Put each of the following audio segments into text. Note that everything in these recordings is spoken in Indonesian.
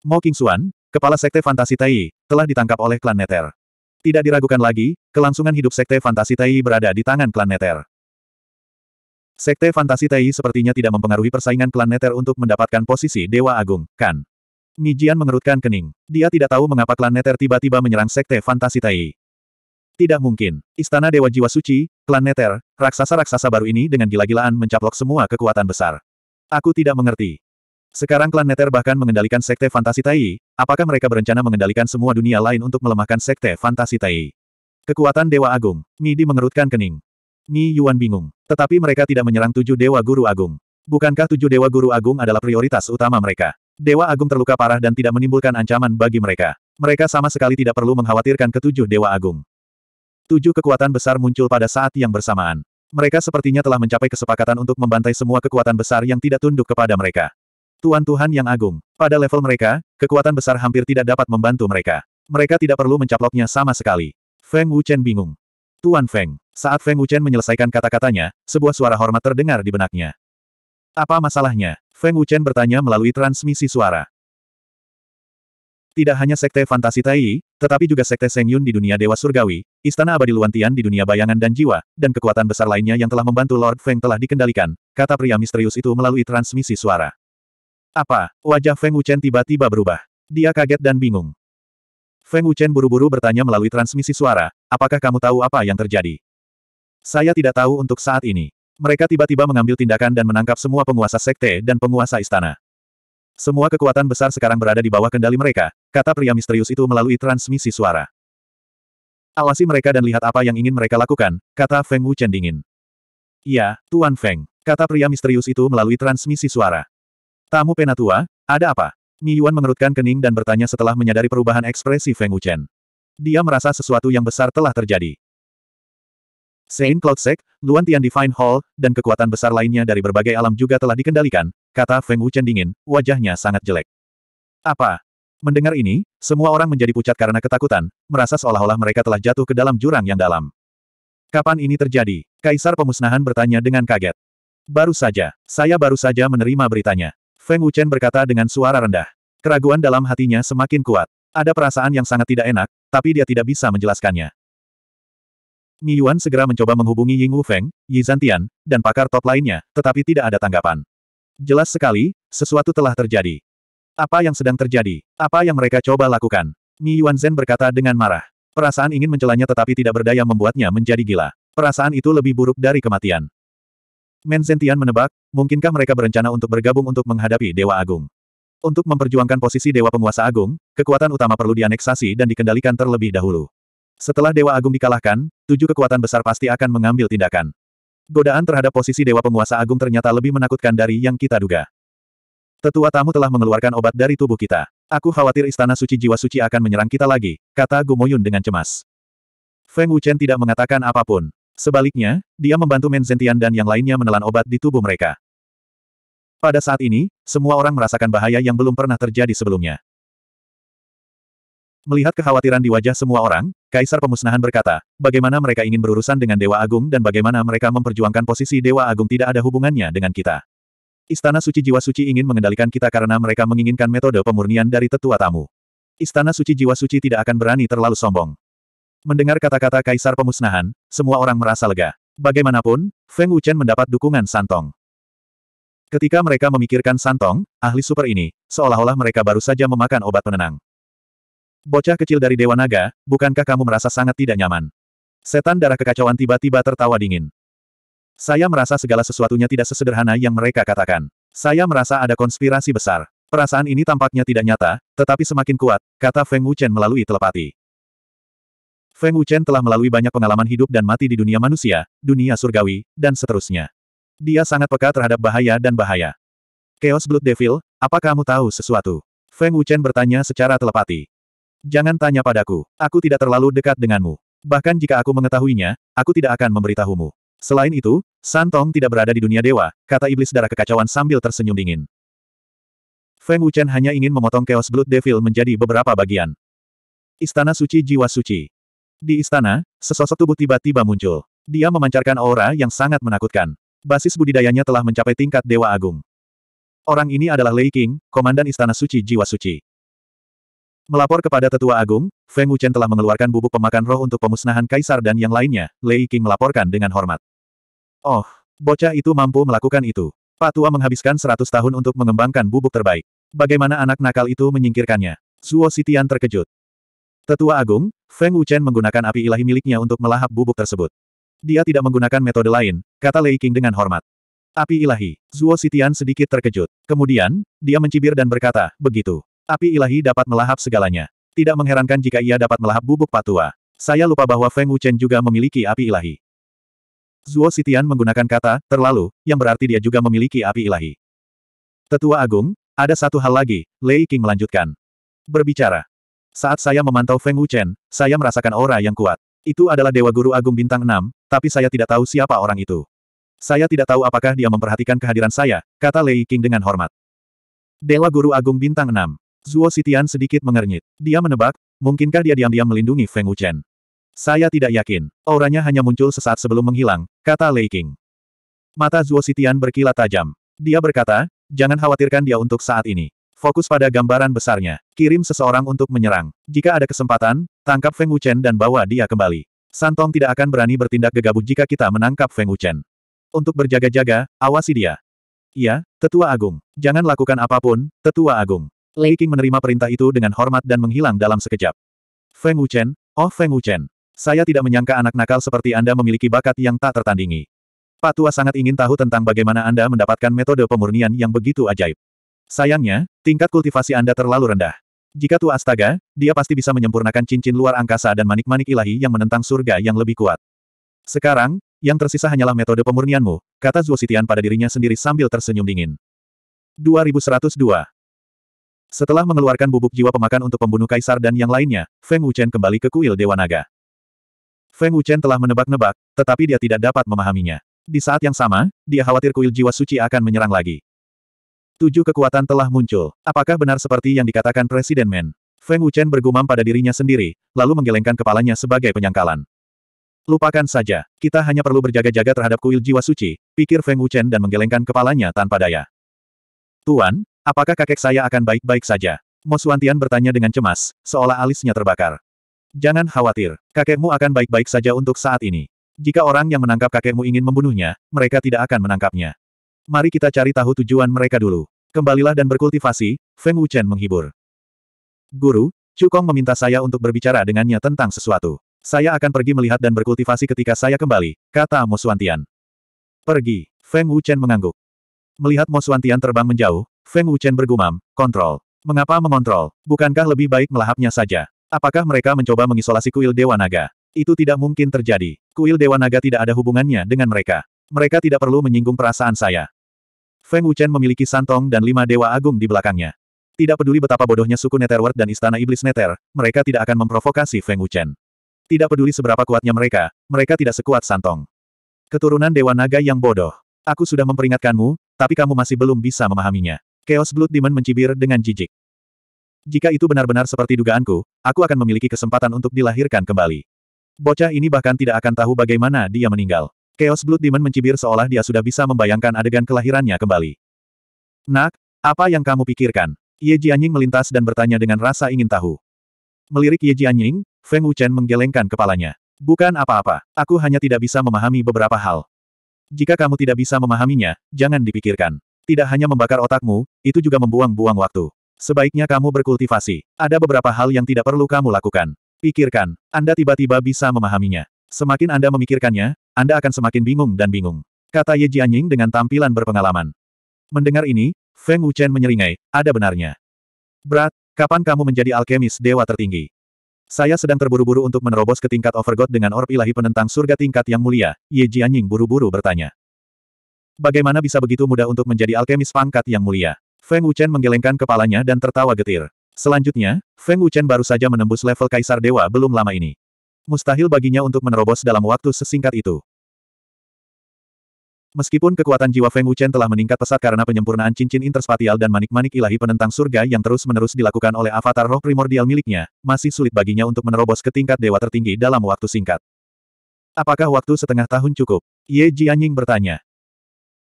Mo Xuan, kepala Sekte Fantasi Tai, telah ditangkap oleh klan Neter. Tidak diragukan lagi, kelangsungan hidup Sekte Fantasi Tai berada di tangan klan Neter. Sekte Fantasi Tai sepertinya tidak mempengaruhi persaingan klan Neter untuk mendapatkan posisi Dewa Agung, kan? Mijian mengerutkan kening. Dia tidak tahu mengapa klan Neter tiba-tiba menyerang Sekte Fantasi Tai. Tidak mungkin. Istana Dewa Jiwa Suci, klan Neter, raksasa-raksasa baru ini dengan gila-gilaan mencaplok semua kekuatan besar. Aku tidak mengerti. Sekarang klan Neter bahkan mengendalikan Sekte Fantasi Tai, apakah mereka berencana mengendalikan semua dunia lain untuk melemahkan Sekte Fantasi Tai? Kekuatan Dewa Agung, Midi mengerutkan kening. Mi Yuan bingung. Tetapi mereka tidak menyerang tujuh Dewa Guru Agung. Bukankah tujuh Dewa Guru Agung adalah prioritas utama mereka? Dewa Agung terluka parah dan tidak menimbulkan ancaman bagi mereka. Mereka sama sekali tidak perlu mengkhawatirkan ketujuh Dewa Agung. Tujuh kekuatan besar muncul pada saat yang bersamaan. Mereka sepertinya telah mencapai kesepakatan untuk membantai semua kekuatan besar yang tidak tunduk kepada mereka. Tuan-Tuhan yang agung. Pada level mereka, kekuatan besar hampir tidak dapat membantu mereka. Mereka tidak perlu mencaploknya sama sekali. Feng Wuchen bingung. Tuan Feng. Saat Feng Wuchen menyelesaikan kata-katanya, sebuah suara hormat terdengar di benaknya. Apa masalahnya? Feng Wuchen bertanya melalui transmisi suara. Tidak hanya sekte fantasi Tai, tetapi juga sekte Seng Yun di dunia Dewa Surgawi, Istana Abadi Luantian di dunia bayangan dan jiwa, dan kekuatan besar lainnya yang telah membantu Lord Feng telah dikendalikan, kata pria misterius itu melalui transmisi suara. Apa? Wajah Feng Wuchen tiba-tiba berubah. Dia kaget dan bingung. Feng Wuchen buru-buru bertanya melalui transmisi suara, apakah kamu tahu apa yang terjadi? Saya tidak tahu untuk saat ini. Mereka tiba-tiba mengambil tindakan dan menangkap semua penguasa sekte dan penguasa istana. Semua kekuatan besar sekarang berada di bawah kendali mereka, kata pria misterius itu melalui transmisi suara. Awasi mereka dan lihat apa yang ingin mereka lakukan, kata Feng Wuchen dingin. "Ya, Tuan Feng, kata pria misterius itu melalui transmisi suara. Tamu penatua, ada apa? Mi Yuan mengerutkan kening dan bertanya setelah menyadari perubahan ekspresi Feng Wuchen. Dia merasa sesuatu yang besar telah terjadi. Saint Cloud Sect, Luan Tian Divine Hall, dan kekuatan besar lainnya dari berbagai alam juga telah dikendalikan, kata Feng Wuchen dingin, wajahnya sangat jelek. Apa? Mendengar ini, semua orang menjadi pucat karena ketakutan, merasa seolah-olah mereka telah jatuh ke dalam jurang yang dalam. Kapan ini terjadi? Kaisar Pemusnahan bertanya dengan kaget. Baru saja, saya baru saja menerima beritanya. Feng Wuchen berkata dengan suara rendah. Keraguan dalam hatinya semakin kuat. Ada perasaan yang sangat tidak enak, tapi dia tidak bisa menjelaskannya. Mi Yuan segera mencoba menghubungi Ying Wu Feng, Yi Zantian, dan pakar top lainnya, tetapi tidak ada tanggapan. Jelas sekali, sesuatu telah terjadi. Apa yang sedang terjadi? Apa yang mereka coba lakukan? Mi Yuan Zhen berkata dengan marah. Perasaan ingin mencelanya tetapi tidak berdaya membuatnya menjadi gila. Perasaan itu lebih buruk dari kematian. Menzentian menebak, mungkinkah mereka berencana untuk bergabung untuk menghadapi Dewa Agung. Untuk memperjuangkan posisi Dewa Penguasa Agung, kekuatan utama perlu dianeksasi dan dikendalikan terlebih dahulu. Setelah Dewa Agung dikalahkan, tujuh kekuatan besar pasti akan mengambil tindakan. Godaan terhadap posisi Dewa Penguasa Agung ternyata lebih menakutkan dari yang kita duga. Tetua tamu telah mengeluarkan obat dari tubuh kita. Aku khawatir istana suci jiwa suci akan menyerang kita lagi, kata Gumoyun dengan cemas. Feng Wuchen tidak mengatakan apapun. Sebaliknya, dia membantu Menzentian dan yang lainnya menelan obat di tubuh mereka. Pada saat ini, semua orang merasakan bahaya yang belum pernah terjadi sebelumnya. Melihat kekhawatiran di wajah semua orang, Kaisar Pemusnahan berkata, bagaimana mereka ingin berurusan dengan Dewa Agung dan bagaimana mereka memperjuangkan posisi Dewa Agung tidak ada hubungannya dengan kita. Istana Suci Jiwa Suci ingin mengendalikan kita karena mereka menginginkan metode pemurnian dari tetua tamu. Istana Suci Jiwa Suci tidak akan berani terlalu sombong. Mendengar kata-kata Kaisar Pemusnahan, semua orang merasa lega. Bagaimanapun, Feng Wuchen mendapat dukungan Santong. Ketika mereka memikirkan Santong, ahli super ini, seolah-olah mereka baru saja memakan obat penenang. Bocah kecil dari Dewa Naga, bukankah kamu merasa sangat tidak nyaman? Setan darah kekacauan tiba-tiba tertawa dingin. Saya merasa segala sesuatunya tidak sesederhana yang mereka katakan. Saya merasa ada konspirasi besar. Perasaan ini tampaknya tidak nyata, tetapi semakin kuat, kata Feng Wuchen melalui telepati. Feng Wuchen telah melalui banyak pengalaman hidup dan mati di dunia manusia, dunia surgawi, dan seterusnya. Dia sangat peka terhadap bahaya dan bahaya. Chaos Blood Devil, apa kamu tahu sesuatu? Feng Wuchen bertanya secara telepati. Jangan tanya padaku, aku tidak terlalu dekat denganmu. Bahkan jika aku mengetahuinya, aku tidak akan memberitahumu. Selain itu, Santong tidak berada di dunia dewa, kata iblis darah kekacauan sambil tersenyum dingin. Feng Wuchen hanya ingin memotong Chaos Blood Devil menjadi beberapa bagian. Istana Suci Jiwa Suci. Di istana, sesosok tubuh tiba-tiba muncul. Dia memancarkan aura yang sangat menakutkan. Basis budidayanya telah mencapai tingkat Dewa Agung. Orang ini adalah Lei King, Komandan Istana Suci Jiwa Suci. Melapor kepada Tetua Agung, Feng Wuchen telah mengeluarkan bubuk pemakan roh untuk pemusnahan Kaisar dan yang lainnya, Lei King melaporkan dengan hormat. Oh, bocah itu mampu melakukan itu. Pak Tua menghabiskan 100 tahun untuk mengembangkan bubuk terbaik. Bagaimana anak nakal itu menyingkirkannya? Zuo Sitian terkejut. Tetua Agung, Feng Wuchen menggunakan api ilahi miliknya untuk melahap bubuk tersebut. Dia tidak menggunakan metode lain, kata Lei Qing dengan hormat. Api ilahi. Zuo Sitian sedikit terkejut. Kemudian, dia mencibir dan berkata, begitu. Api ilahi dapat melahap segalanya. Tidak mengherankan jika ia dapat melahap bubuk patua. Saya lupa bahwa Feng Wuchen juga memiliki api ilahi. Zuo Sitian menggunakan kata, terlalu, yang berarti dia juga memiliki api ilahi. Tetua Agung, ada satu hal lagi, Lei Qing melanjutkan. Berbicara, saat saya memantau Feng Wuchen, saya merasakan aura yang kuat. Itu adalah Dewa Guru Agung Bintang 6, tapi saya tidak tahu siapa orang itu. Saya tidak tahu apakah dia memperhatikan kehadiran saya, kata Lei King dengan hormat. Dewa Guru Agung Bintang 6. Zuo Sitian sedikit mengernyit. Dia menebak, mungkinkah dia diam-diam melindungi Feng Wuchen. Saya tidak yakin. Auranya hanya muncul sesaat sebelum menghilang, kata Lei King. Mata Zuo Sitian berkilat tajam. Dia berkata, jangan khawatirkan dia untuk saat ini. Fokus pada gambaran besarnya. Kirim seseorang untuk menyerang. Jika ada kesempatan, tangkap Feng Wuchen dan bawa dia kembali. Santong tidak akan berani bertindak gegabah jika kita menangkap Feng Wuchen. Untuk berjaga-jaga, awasi dia. Iya, Tetua Agung. Jangan lakukan apapun, Tetua Agung. Lei Qing menerima perintah itu dengan hormat dan menghilang dalam sekejap. Feng Wuchen, oh Feng Wuchen. Saya tidak menyangka anak nakal seperti Anda memiliki bakat yang tak tertandingi. Pak Tua sangat ingin tahu tentang bagaimana Anda mendapatkan metode pemurnian yang begitu ajaib. Sayangnya, tingkat kultivasi Anda terlalu rendah. Jika tua astaga, dia pasti bisa menyempurnakan cincin luar angkasa dan manik-manik ilahi yang menentang surga yang lebih kuat. Sekarang, yang tersisa hanyalah metode pemurnianmu, kata Zuo Sitian pada dirinya sendiri sambil tersenyum dingin. 2102 Setelah mengeluarkan bubuk jiwa pemakan untuk pembunuh kaisar dan yang lainnya, Feng Wuchen kembali ke kuil Dewa Naga. Feng Wuchen telah menebak-nebak, tetapi dia tidak dapat memahaminya. Di saat yang sama, dia khawatir kuil jiwa suci akan menyerang lagi. Tujuh kekuatan telah muncul. Apakah benar seperti yang dikatakan Presiden Men? Feng Wuchen bergumam pada dirinya sendiri, lalu menggelengkan kepalanya sebagai penyangkalan. Lupakan saja, kita hanya perlu berjaga-jaga terhadap kuil jiwa suci, pikir Feng Wuchen dan menggelengkan kepalanya tanpa daya. Tuan, apakah kakek saya akan baik-baik saja? Mo Suantian bertanya dengan cemas, seolah alisnya terbakar. Jangan khawatir, kakekmu akan baik-baik saja untuk saat ini. Jika orang yang menangkap kakekmu ingin membunuhnya, mereka tidak akan menangkapnya. Mari kita cari tahu tujuan mereka dulu. Kembalilah dan berkultivasi, Feng Wuchen menghibur. Guru, Cukong meminta saya untuk berbicara dengannya tentang sesuatu. Saya akan pergi melihat dan berkultivasi ketika saya kembali, kata Mo Suantian. Pergi, Feng Wuchen mengangguk. Melihat Mo Suantian terbang menjauh, Feng Wuchen bergumam, kontrol. Mengapa mengontrol? Bukankah lebih baik melahapnya saja? Apakah mereka mencoba mengisolasi kuil Dewa Naga? Itu tidak mungkin terjadi. Kuil Dewa Naga tidak ada hubungannya dengan mereka. Mereka tidak perlu menyinggung perasaan saya. Feng Wuchen memiliki Santong dan lima Dewa Agung di belakangnya. Tidak peduli betapa bodohnya suku Netherworld dan Istana Iblis Nether, mereka tidak akan memprovokasi Feng Wuchen. Tidak peduli seberapa kuatnya mereka, mereka tidak sekuat Santong. Keturunan Dewa Naga yang bodoh. Aku sudah memperingatkanmu, tapi kamu masih belum bisa memahaminya. Chaos Blood Demon mencibir dengan jijik. Jika itu benar-benar seperti dugaanku, aku akan memiliki kesempatan untuk dilahirkan kembali. Bocah ini bahkan tidak akan tahu bagaimana dia meninggal. Chaos Blood Demon mencibir seolah dia sudah bisa membayangkan adegan kelahirannya kembali. Nak, apa yang kamu pikirkan? Ye Jianying melintas dan bertanya dengan rasa ingin tahu. Melirik Ye Jianying, Feng Wuchen menggelengkan kepalanya. Bukan apa-apa, aku hanya tidak bisa memahami beberapa hal. Jika kamu tidak bisa memahaminya, jangan dipikirkan. Tidak hanya membakar otakmu, itu juga membuang-buang waktu. Sebaiknya kamu berkultivasi. Ada beberapa hal yang tidak perlu kamu lakukan. Pikirkan, Anda tiba-tiba bisa memahaminya. Semakin Anda memikirkannya, anda akan semakin bingung dan bingung. Kata Ye Jianying dengan tampilan berpengalaman. Mendengar ini, Feng Wuchen menyeringai, ada benarnya. Berat, kapan kamu menjadi alkemis dewa tertinggi? Saya sedang terburu-buru untuk menerobos ke tingkat overgod dengan orb ilahi penentang surga tingkat yang mulia, Ye Jianying buru-buru bertanya. Bagaimana bisa begitu mudah untuk menjadi alkemis pangkat yang mulia? Feng Wuchen menggelengkan kepalanya dan tertawa getir. Selanjutnya, Feng Wuchen baru saja menembus level Kaisar Dewa belum lama ini mustahil baginya untuk menerobos dalam waktu sesingkat itu. Meskipun kekuatan jiwa Feng Wuchen telah meningkat pesat karena penyempurnaan cincin interspatial dan manik-manik ilahi penentang surga yang terus-menerus dilakukan oleh avatar roh primordial miliknya, masih sulit baginya untuk menerobos ke tingkat dewa tertinggi dalam waktu singkat. Apakah waktu setengah tahun cukup? Ye Jianying bertanya.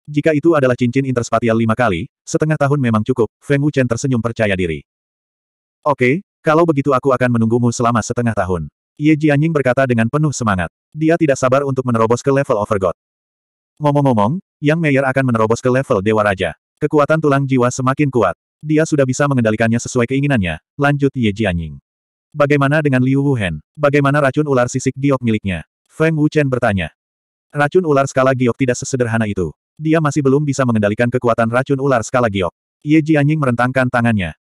Jika itu adalah cincin interspatial lima kali, setengah tahun memang cukup, Feng Wuchen tersenyum percaya diri. Oke, kalau begitu aku akan menunggumu selama setengah tahun. Ye Jianying berkata dengan penuh semangat. Dia tidak sabar untuk menerobos ke level Overgod. Ngomong-ngomong, Yang Meyer akan menerobos ke level Dewa Raja. Kekuatan tulang jiwa semakin kuat. Dia sudah bisa mengendalikannya sesuai keinginannya, lanjut Ye Jianying. Bagaimana dengan Liu Wuhen? Bagaimana racun ular sisik giok miliknya? Feng Wuchen bertanya. Racun ular skala giok tidak sesederhana itu. Dia masih belum bisa mengendalikan kekuatan racun ular skala giok. Ye Jianying merentangkan tangannya.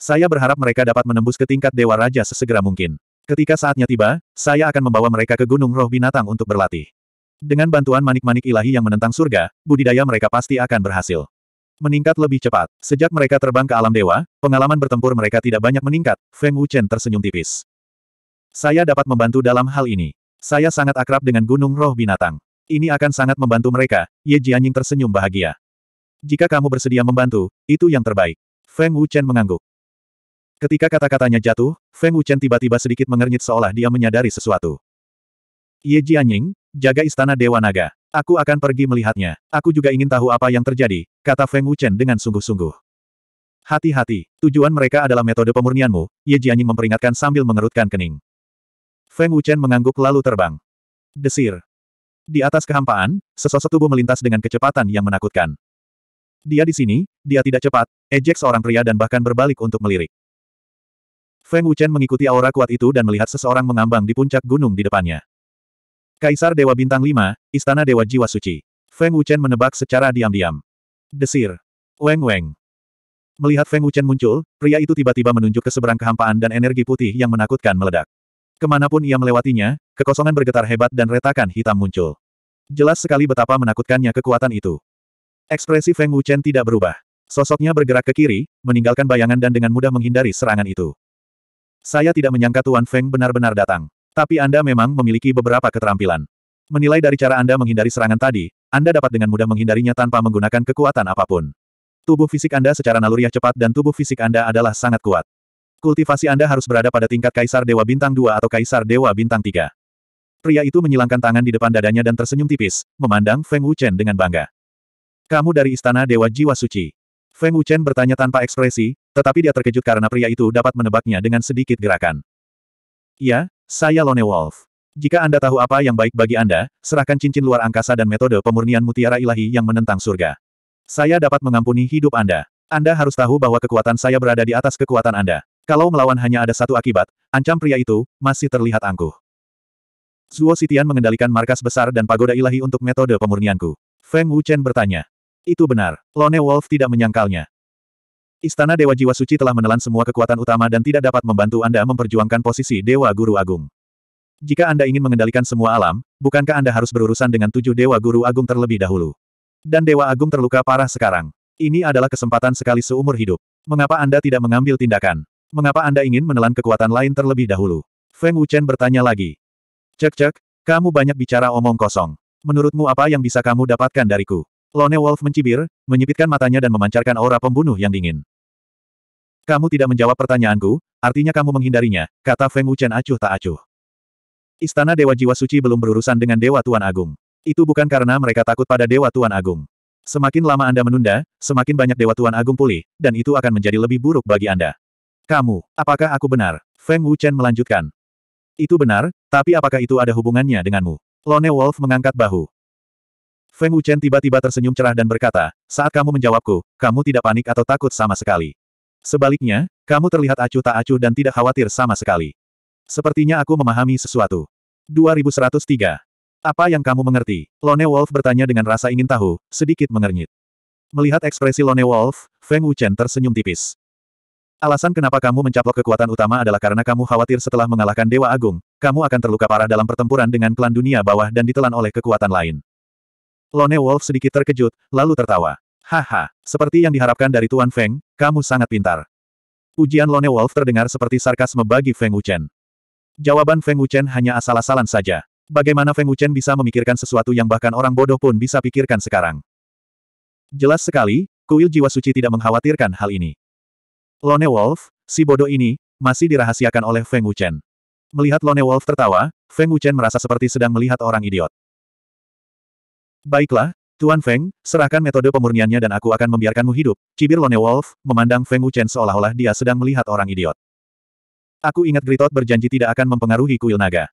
Saya berharap mereka dapat menembus ke tingkat Dewa Raja sesegera mungkin. Ketika saatnya tiba, saya akan membawa mereka ke Gunung Roh Binatang untuk berlatih. Dengan bantuan manik-manik ilahi yang menentang surga, budidaya mereka pasti akan berhasil. Meningkat lebih cepat. Sejak mereka terbang ke alam dewa, pengalaman bertempur mereka tidak banyak meningkat, Feng Wuchen tersenyum tipis. Saya dapat membantu dalam hal ini. Saya sangat akrab dengan Gunung Roh Binatang. Ini akan sangat membantu mereka, Ye Jianying tersenyum bahagia. Jika kamu bersedia membantu, itu yang terbaik. Feng Wuchen mengangguk. Ketika kata-katanya jatuh, Feng Wuchen tiba-tiba sedikit mengernyit seolah dia menyadari sesuatu. Ye Jianying, jaga istana Dewa Naga. Aku akan pergi melihatnya. Aku juga ingin tahu apa yang terjadi, kata Feng Wuchen dengan sungguh-sungguh. Hati-hati, tujuan mereka adalah metode pemurnianmu, Ye Jianying memperingatkan sambil mengerutkan kening. Feng Wuchen mengangguk lalu terbang. Desir. Di atas kehampaan, sesosok tubuh melintas dengan kecepatan yang menakutkan. Dia di sini, dia tidak cepat, ejek seorang pria dan bahkan berbalik untuk melirik. Feng Wuchen mengikuti aura kuat itu dan melihat seseorang mengambang di puncak gunung di depannya. Kaisar Dewa Bintang 5, Istana Dewa Jiwa Suci. Feng Wuchen menebak secara diam-diam. Desir. Weng-weng. Melihat Feng Wuchen muncul, pria itu tiba-tiba menunjuk ke seberang kehampaan dan energi putih yang menakutkan meledak. Kemanapun ia melewatinya, kekosongan bergetar hebat dan retakan hitam muncul. Jelas sekali betapa menakutkannya kekuatan itu. Ekspresi Feng Wuchen tidak berubah. Sosoknya bergerak ke kiri, meninggalkan bayangan dan dengan mudah menghindari serangan itu. Saya tidak menyangka Tuan Feng benar-benar datang. Tapi Anda memang memiliki beberapa keterampilan. Menilai dari cara Anda menghindari serangan tadi, Anda dapat dengan mudah menghindarinya tanpa menggunakan kekuatan apapun. Tubuh fisik Anda secara naluriah cepat dan tubuh fisik Anda adalah sangat kuat. Kultivasi Anda harus berada pada tingkat Kaisar Dewa Bintang 2 atau Kaisar Dewa Bintang 3. Pria itu menyilangkan tangan di depan dadanya dan tersenyum tipis, memandang Feng Wuchen dengan bangga. Kamu dari Istana Dewa Jiwa Suci. Feng Wuchen bertanya tanpa ekspresi, tetapi dia terkejut karena pria itu dapat menebaknya dengan sedikit gerakan. Ya, saya Lone Wolf. Jika Anda tahu apa yang baik bagi Anda, serahkan cincin luar angkasa dan metode pemurnian mutiara ilahi yang menentang surga. Saya dapat mengampuni hidup Anda. Anda harus tahu bahwa kekuatan saya berada di atas kekuatan Anda. Kalau melawan hanya ada satu akibat, ancam pria itu, masih terlihat angkuh. Zuo Sitian mengendalikan markas besar dan pagoda ilahi untuk metode pemurnianku. Feng Wuchen bertanya. Itu benar. Lone Wolf tidak menyangkalnya. Istana Dewa Jiwa Suci telah menelan semua kekuatan utama dan tidak dapat membantu Anda memperjuangkan posisi Dewa Guru Agung. Jika Anda ingin mengendalikan semua alam, bukankah Anda harus berurusan dengan tujuh Dewa Guru Agung terlebih dahulu? Dan Dewa Agung terluka parah sekarang. Ini adalah kesempatan sekali seumur hidup. Mengapa Anda tidak mengambil tindakan? Mengapa Anda ingin menelan kekuatan lain terlebih dahulu? Feng Wuchen bertanya lagi. Cek-cek, kamu banyak bicara omong kosong. Menurutmu apa yang bisa kamu dapatkan dariku? Lone Wolf mencibir, menyipitkan matanya dan memancarkan aura pembunuh yang dingin. Kamu tidak menjawab pertanyaanku, artinya kamu menghindarinya, kata Feng Wuchen acuh tak acuh. Istana Dewa Jiwa Suci belum berurusan dengan Dewa Tuan Agung. Itu bukan karena mereka takut pada Dewa Tuan Agung. Semakin lama Anda menunda, semakin banyak Dewa Tuan Agung pulih, dan itu akan menjadi lebih buruk bagi Anda. Kamu, apakah aku benar? Feng Wuchen melanjutkan. Itu benar, tapi apakah itu ada hubungannya denganmu? Lone Wolf mengangkat bahu. Feng Wuchen tiba-tiba tersenyum cerah dan berkata, saat kamu menjawabku, kamu tidak panik atau takut sama sekali. Sebaliknya, kamu terlihat acuh tak acuh dan tidak khawatir sama sekali. Sepertinya aku memahami sesuatu. 2103. Apa yang kamu mengerti? Lone Wolf bertanya dengan rasa ingin tahu, sedikit mengernyit. Melihat ekspresi Lone Wolf, Feng Wuchen tersenyum tipis. Alasan kenapa kamu mencaplok kekuatan utama adalah karena kamu khawatir setelah mengalahkan Dewa Agung, kamu akan terluka parah dalam pertempuran dengan klan dunia bawah dan ditelan oleh kekuatan lain. Lone Wolf sedikit terkejut, lalu tertawa. Haha, seperti yang diharapkan dari Tuan Feng, kamu sangat pintar. Ujian Lone Wolf terdengar seperti sarkasme bagi Feng Wuchen. Jawaban Feng Wuchen hanya asal-asalan saja. Bagaimana Feng Wuchen bisa memikirkan sesuatu yang bahkan orang bodoh pun bisa pikirkan sekarang? Jelas sekali, kuil jiwa suci tidak mengkhawatirkan hal ini. Lone Wolf, si bodoh ini, masih dirahasiakan oleh Feng Wuchen. Melihat Lone Wolf tertawa, Feng Wuchen merasa seperti sedang melihat orang idiot. Baiklah, Tuan Feng, serahkan metode pemurniannya dan aku akan membiarkanmu hidup. Cibir Lone Wolf, memandang Feng Wuchen seolah-olah dia sedang melihat orang idiot. Aku ingat Gritot berjanji tidak akan mempengaruhi kuil naga.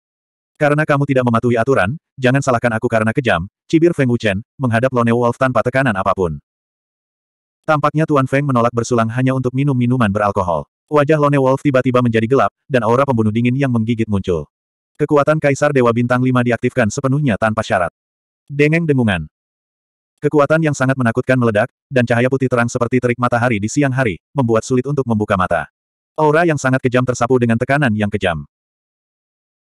Karena kamu tidak mematuhi aturan, jangan salahkan aku karena kejam, cibir Feng Wuchen, menghadap Lone Wolf tanpa tekanan apapun. Tampaknya Tuan Feng menolak bersulang hanya untuk minum minuman beralkohol. Wajah Lone Wolf tiba-tiba menjadi gelap, dan aura pembunuh dingin yang menggigit muncul. Kekuatan Kaisar Dewa Bintang 5 diaktifkan sepenuhnya tanpa syarat. Dengeng dengungan. Kekuatan yang sangat menakutkan meledak, dan cahaya putih terang seperti terik matahari di siang hari, membuat sulit untuk membuka mata. Aura yang sangat kejam tersapu dengan tekanan yang kejam.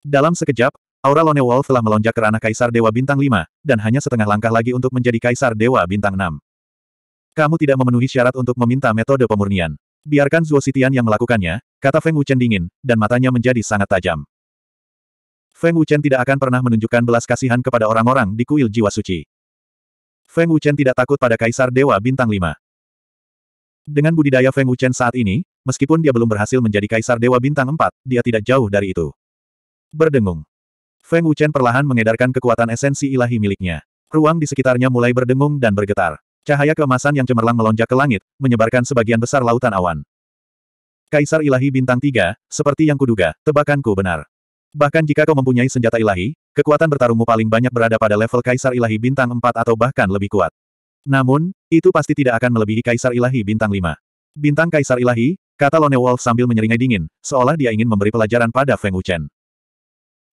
Dalam sekejap, aura Lone Wolf telah melonjak ke ranah Kaisar Dewa Bintang 5, dan hanya setengah langkah lagi untuk menjadi Kaisar Dewa Bintang 6. Kamu tidak memenuhi syarat untuk meminta metode pemurnian. Biarkan Zuo Sitian yang melakukannya, kata Feng Wuchen dingin, dan matanya menjadi sangat tajam. Feng Wuchen tidak akan pernah menunjukkan belas kasihan kepada orang-orang di kuil jiwa suci. Feng Wuchen tidak takut pada Kaisar Dewa Bintang 5. Dengan budidaya Feng Wuchen saat ini, meskipun dia belum berhasil menjadi Kaisar Dewa Bintang 4, dia tidak jauh dari itu. Berdengung. Feng Wuchen perlahan mengedarkan kekuatan esensi ilahi miliknya. Ruang di sekitarnya mulai berdengung dan bergetar. Cahaya keemasan yang cemerlang melonjak ke langit, menyebarkan sebagian besar lautan awan. Kaisar ilahi bintang tiga, seperti yang kuduga, tebakanku benar. Bahkan jika kau mempunyai senjata ilahi, kekuatan bertarungmu paling banyak berada pada level Kaisar Ilahi Bintang 4 atau bahkan lebih kuat. Namun, itu pasti tidak akan melebihi Kaisar Ilahi Bintang 5. Bintang Kaisar Ilahi, kata Lone Wolf sambil menyeringai dingin, seolah dia ingin memberi pelajaran pada Feng Wuchen.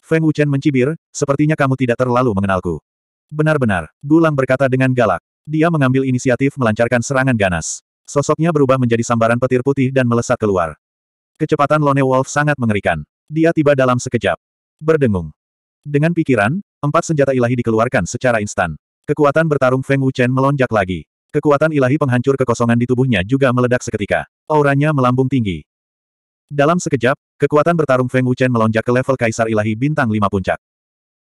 Feng Wuchen mencibir, sepertinya kamu tidak terlalu mengenalku. Benar-benar, Gulang berkata dengan galak. Dia mengambil inisiatif melancarkan serangan ganas. Sosoknya berubah menjadi sambaran petir putih dan melesat keluar. Kecepatan Lone Wolf sangat mengerikan. Dia tiba dalam sekejap. Berdengung. Dengan pikiran, empat senjata ilahi dikeluarkan secara instan. Kekuatan bertarung Feng Wuchen melonjak lagi. Kekuatan ilahi penghancur kekosongan di tubuhnya juga meledak seketika. Auranya melambung tinggi. Dalam sekejap, kekuatan bertarung Feng Wuchen melonjak ke level Kaisar Ilahi Bintang 5 Puncak.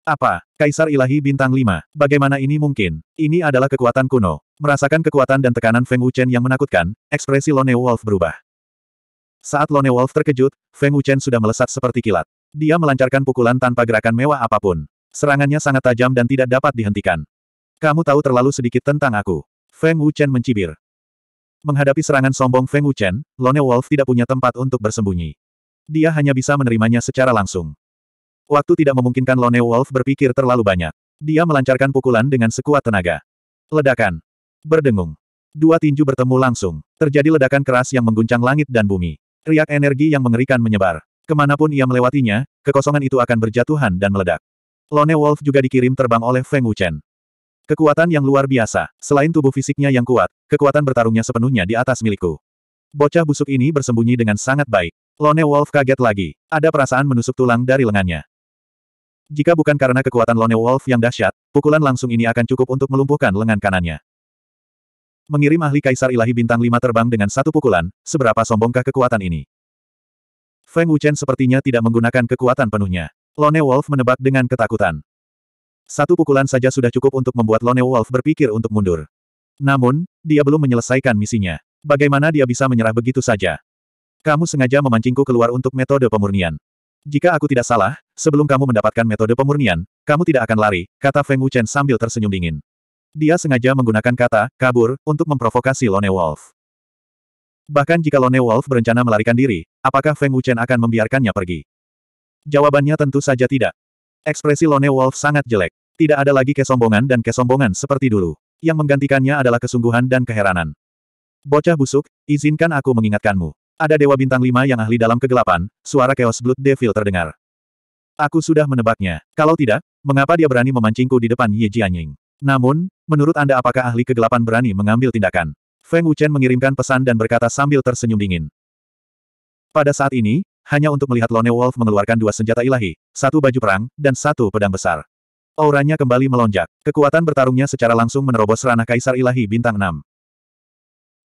Apa? Kaisar Ilahi Bintang 5? Bagaimana ini mungkin? Ini adalah kekuatan kuno. Merasakan kekuatan dan tekanan Feng Wuchen yang menakutkan, ekspresi Lone Wolf berubah. Saat Lone Wolf terkejut, Feng Wuchen sudah melesat seperti kilat. Dia melancarkan pukulan tanpa gerakan mewah apapun. Serangannya sangat tajam dan tidak dapat dihentikan. Kamu tahu terlalu sedikit tentang aku. Feng Wuchen mencibir. Menghadapi serangan sombong Feng Wuchen, Lone Wolf tidak punya tempat untuk bersembunyi. Dia hanya bisa menerimanya secara langsung. Waktu tidak memungkinkan Lone Wolf berpikir terlalu banyak. Dia melancarkan pukulan dengan sekuat tenaga. Ledakan. Berdengung. Dua tinju bertemu langsung. Terjadi ledakan keras yang mengguncang langit dan bumi. Riak energi yang mengerikan menyebar. Kemanapun ia melewatinya, kekosongan itu akan berjatuhan dan meledak. Lone Wolf juga dikirim terbang oleh Feng Wuchen. Kekuatan yang luar biasa. Selain tubuh fisiknya yang kuat, kekuatan bertarungnya sepenuhnya di atas milikku. Bocah busuk ini bersembunyi dengan sangat baik. Lone Wolf kaget lagi. Ada perasaan menusuk tulang dari lengannya. Jika bukan karena kekuatan Lone Wolf yang dahsyat, pukulan langsung ini akan cukup untuk melumpuhkan lengan kanannya. Mengirim ahli kaisar ilahi bintang lima terbang dengan satu pukulan, seberapa sombongkah kekuatan ini? Feng Wuchen sepertinya tidak menggunakan kekuatan penuhnya. Lone Wolf menebak dengan ketakutan. Satu pukulan saja sudah cukup untuk membuat Lone Wolf berpikir untuk mundur. Namun, dia belum menyelesaikan misinya. Bagaimana dia bisa menyerah begitu saja? Kamu sengaja memancingku keluar untuk metode pemurnian. Jika aku tidak salah, sebelum kamu mendapatkan metode pemurnian, kamu tidak akan lari, kata Feng Wuchen sambil tersenyum dingin. Dia sengaja menggunakan kata, kabur, untuk memprovokasi Lone Wolf. Bahkan jika Lone Wolf berencana melarikan diri, apakah Feng Wuchen akan membiarkannya pergi? Jawabannya tentu saja tidak. Ekspresi Lone Wolf sangat jelek. Tidak ada lagi kesombongan dan kesombongan seperti dulu. Yang menggantikannya adalah kesungguhan dan keheranan. Bocah busuk, izinkan aku mengingatkanmu. Ada Dewa Bintang lima yang ahli dalam kegelapan, suara Chaos Blood Devil terdengar. Aku sudah menebaknya. Kalau tidak, mengapa dia berani memancingku di depan Ye Jianying? Namun, menurut Anda apakah ahli kegelapan berani mengambil tindakan? Feng Wuchen mengirimkan pesan dan berkata sambil tersenyum dingin. Pada saat ini, hanya untuk melihat Lone Wolf mengeluarkan dua senjata ilahi, satu baju perang, dan satu pedang besar. Auranya kembali melonjak, kekuatan bertarungnya secara langsung menerobos ranah Kaisar Ilahi Bintang 6.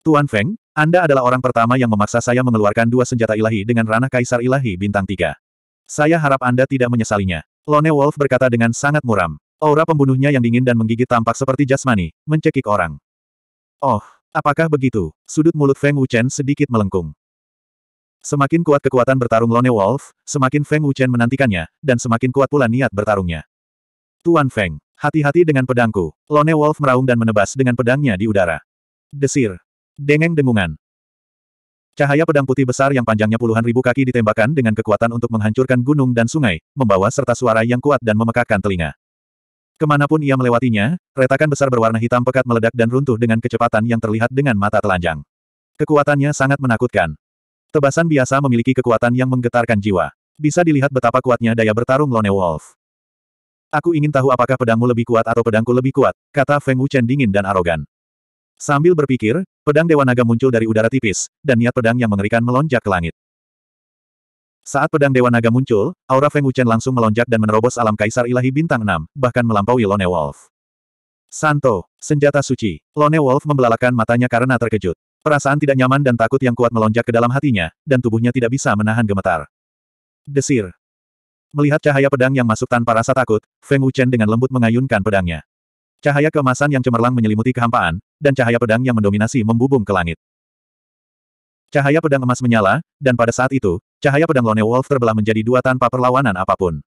Tuan Feng, Anda adalah orang pertama yang memaksa saya mengeluarkan dua senjata ilahi dengan ranah Kaisar Ilahi Bintang 3. Saya harap Anda tidak menyesalinya. Lone Wolf berkata dengan sangat muram. Aura pembunuhnya yang dingin dan menggigit tampak seperti jasmani, mencekik orang. Oh, apakah begitu? Sudut mulut Feng Wuchen sedikit melengkung. Semakin kuat kekuatan bertarung Lone Wolf, semakin Feng Wuchen menantikannya, dan semakin kuat pula niat bertarungnya. Tuan Feng, hati-hati dengan pedangku. Lone Wolf meraung dan menebas dengan pedangnya di udara. Desir. Dengeng dengungan. Cahaya pedang putih besar yang panjangnya puluhan ribu kaki ditembakkan dengan kekuatan untuk menghancurkan gunung dan sungai, membawa serta suara yang kuat dan memekakkan telinga. Kemanapun ia melewatinya, retakan besar berwarna hitam pekat meledak dan runtuh dengan kecepatan yang terlihat dengan mata telanjang. Kekuatannya sangat menakutkan. Tebasan biasa memiliki kekuatan yang menggetarkan jiwa. Bisa dilihat betapa kuatnya daya bertarung Lone Wolf. Aku ingin tahu apakah pedangmu lebih kuat atau pedangku lebih kuat, kata Feng Wuchen dingin dan arogan. Sambil berpikir, pedang Dewa Naga muncul dari udara tipis, dan niat pedang yang mengerikan melonjak ke langit. Saat pedang Dewa Naga muncul, aura Feng Wuchen langsung melonjak dan menerobos alam Kaisar Ilahi Bintang 6, bahkan melampaui Lone Wolf. Santo, senjata suci. Lone Wolf membelalakan matanya karena terkejut. Perasaan tidak nyaman dan takut yang kuat melonjak ke dalam hatinya, dan tubuhnya tidak bisa menahan gemetar. Desir. Melihat cahaya pedang yang masuk tanpa rasa takut, Feng Wuchen dengan lembut mengayunkan pedangnya. Cahaya keemasan yang cemerlang menyelimuti kehampaan, dan cahaya pedang yang mendominasi membubung ke langit. Cahaya pedang emas menyala, dan pada saat itu, Cahaya pedang Lone Wolf terbelah menjadi dua tanpa perlawanan apapun.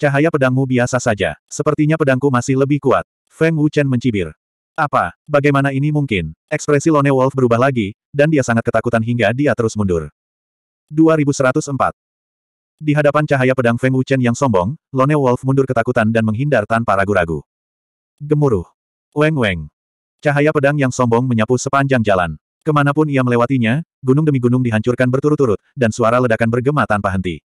Cahaya pedangmu biasa saja. Sepertinya pedangku masih lebih kuat. Feng Wuchen mencibir. Apa? Bagaimana ini mungkin? Ekspresi Lone Wolf berubah lagi, dan dia sangat ketakutan hingga dia terus mundur. 2104. Di hadapan cahaya pedang Feng Wuchen yang sombong, Lone Wolf mundur ketakutan dan menghindar tanpa ragu-ragu. Gemuruh. Weng-weng. Cahaya pedang yang sombong menyapu sepanjang jalan. Kemanapun ia melewatinya, gunung demi gunung dihancurkan berturut-turut, dan suara ledakan bergema tanpa henti.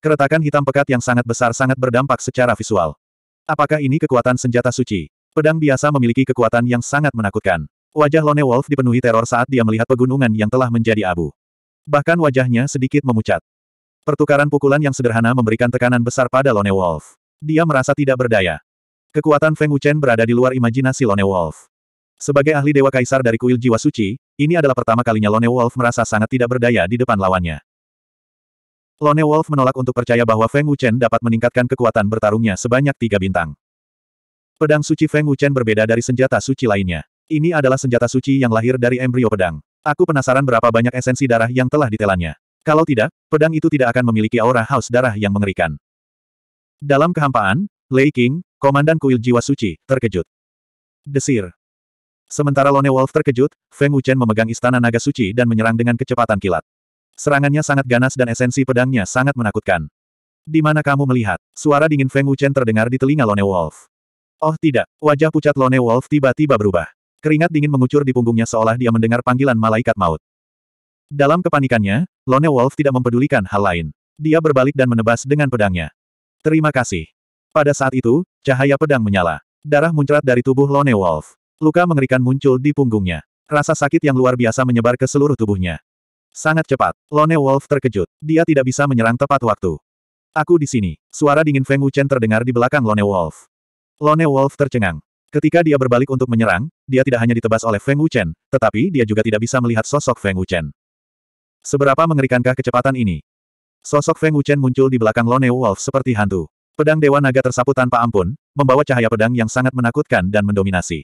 Keretakan hitam pekat yang sangat besar sangat berdampak secara visual. Apakah ini kekuatan senjata suci? Pedang biasa memiliki kekuatan yang sangat menakutkan. Wajah Lone Wolf dipenuhi teror saat dia melihat pegunungan yang telah menjadi abu. Bahkan wajahnya sedikit memucat. Pertukaran pukulan yang sederhana memberikan tekanan besar pada Lone Wolf. Dia merasa tidak berdaya. Kekuatan Feng Wuchen berada di luar imajinasi Lone Wolf. Sebagai ahli Dewa Kaisar dari kuil Jiwa Suci, ini adalah pertama kalinya Lone Wolf merasa sangat tidak berdaya di depan lawannya. Lone Wolf menolak untuk percaya bahwa Feng Wuchen dapat meningkatkan kekuatan bertarungnya sebanyak tiga bintang. Pedang suci Feng Wuchen berbeda dari senjata suci lainnya. Ini adalah senjata suci yang lahir dari embrio pedang. Aku penasaran berapa banyak esensi darah yang telah ditelannya. Kalau tidak, pedang itu tidak akan memiliki aura haus darah yang mengerikan. Dalam kehampaan, Lei King, komandan kuil jiwa suci, terkejut. Desir. Sementara Lone Wolf terkejut, Feng Wuchen memegang istana naga suci dan menyerang dengan kecepatan kilat. Serangannya sangat ganas dan esensi pedangnya sangat menakutkan. Di mana kamu melihat? Suara dingin Feng Wuchen terdengar di telinga Lone Wolf. Oh tidak, wajah pucat Lone Wolf tiba-tiba berubah. Keringat dingin mengucur di punggungnya seolah dia mendengar panggilan malaikat maut. Dalam kepanikannya, Lone Wolf tidak mempedulikan hal lain. Dia berbalik dan menebas dengan pedangnya. Terima kasih. Pada saat itu, cahaya pedang menyala. Darah muncrat dari tubuh Lone Wolf. Luka mengerikan muncul di punggungnya. Rasa sakit yang luar biasa menyebar ke seluruh tubuhnya. Sangat cepat, Lone Wolf terkejut. Dia tidak bisa menyerang tepat waktu. Aku di sini. Suara dingin Feng Wuchen terdengar di belakang Lone Wolf. Lone Wolf tercengang. Ketika dia berbalik untuk menyerang, dia tidak hanya ditebas oleh Feng Wuchen, tetapi dia juga tidak bisa melihat sosok Feng Wuchen. Seberapa mengerikankah kecepatan ini? Sosok Feng Wuchen muncul di belakang Lone Wolf seperti hantu. Pedang Dewa Naga tersapu tanpa ampun, membawa cahaya pedang yang sangat menakutkan dan mendominasi.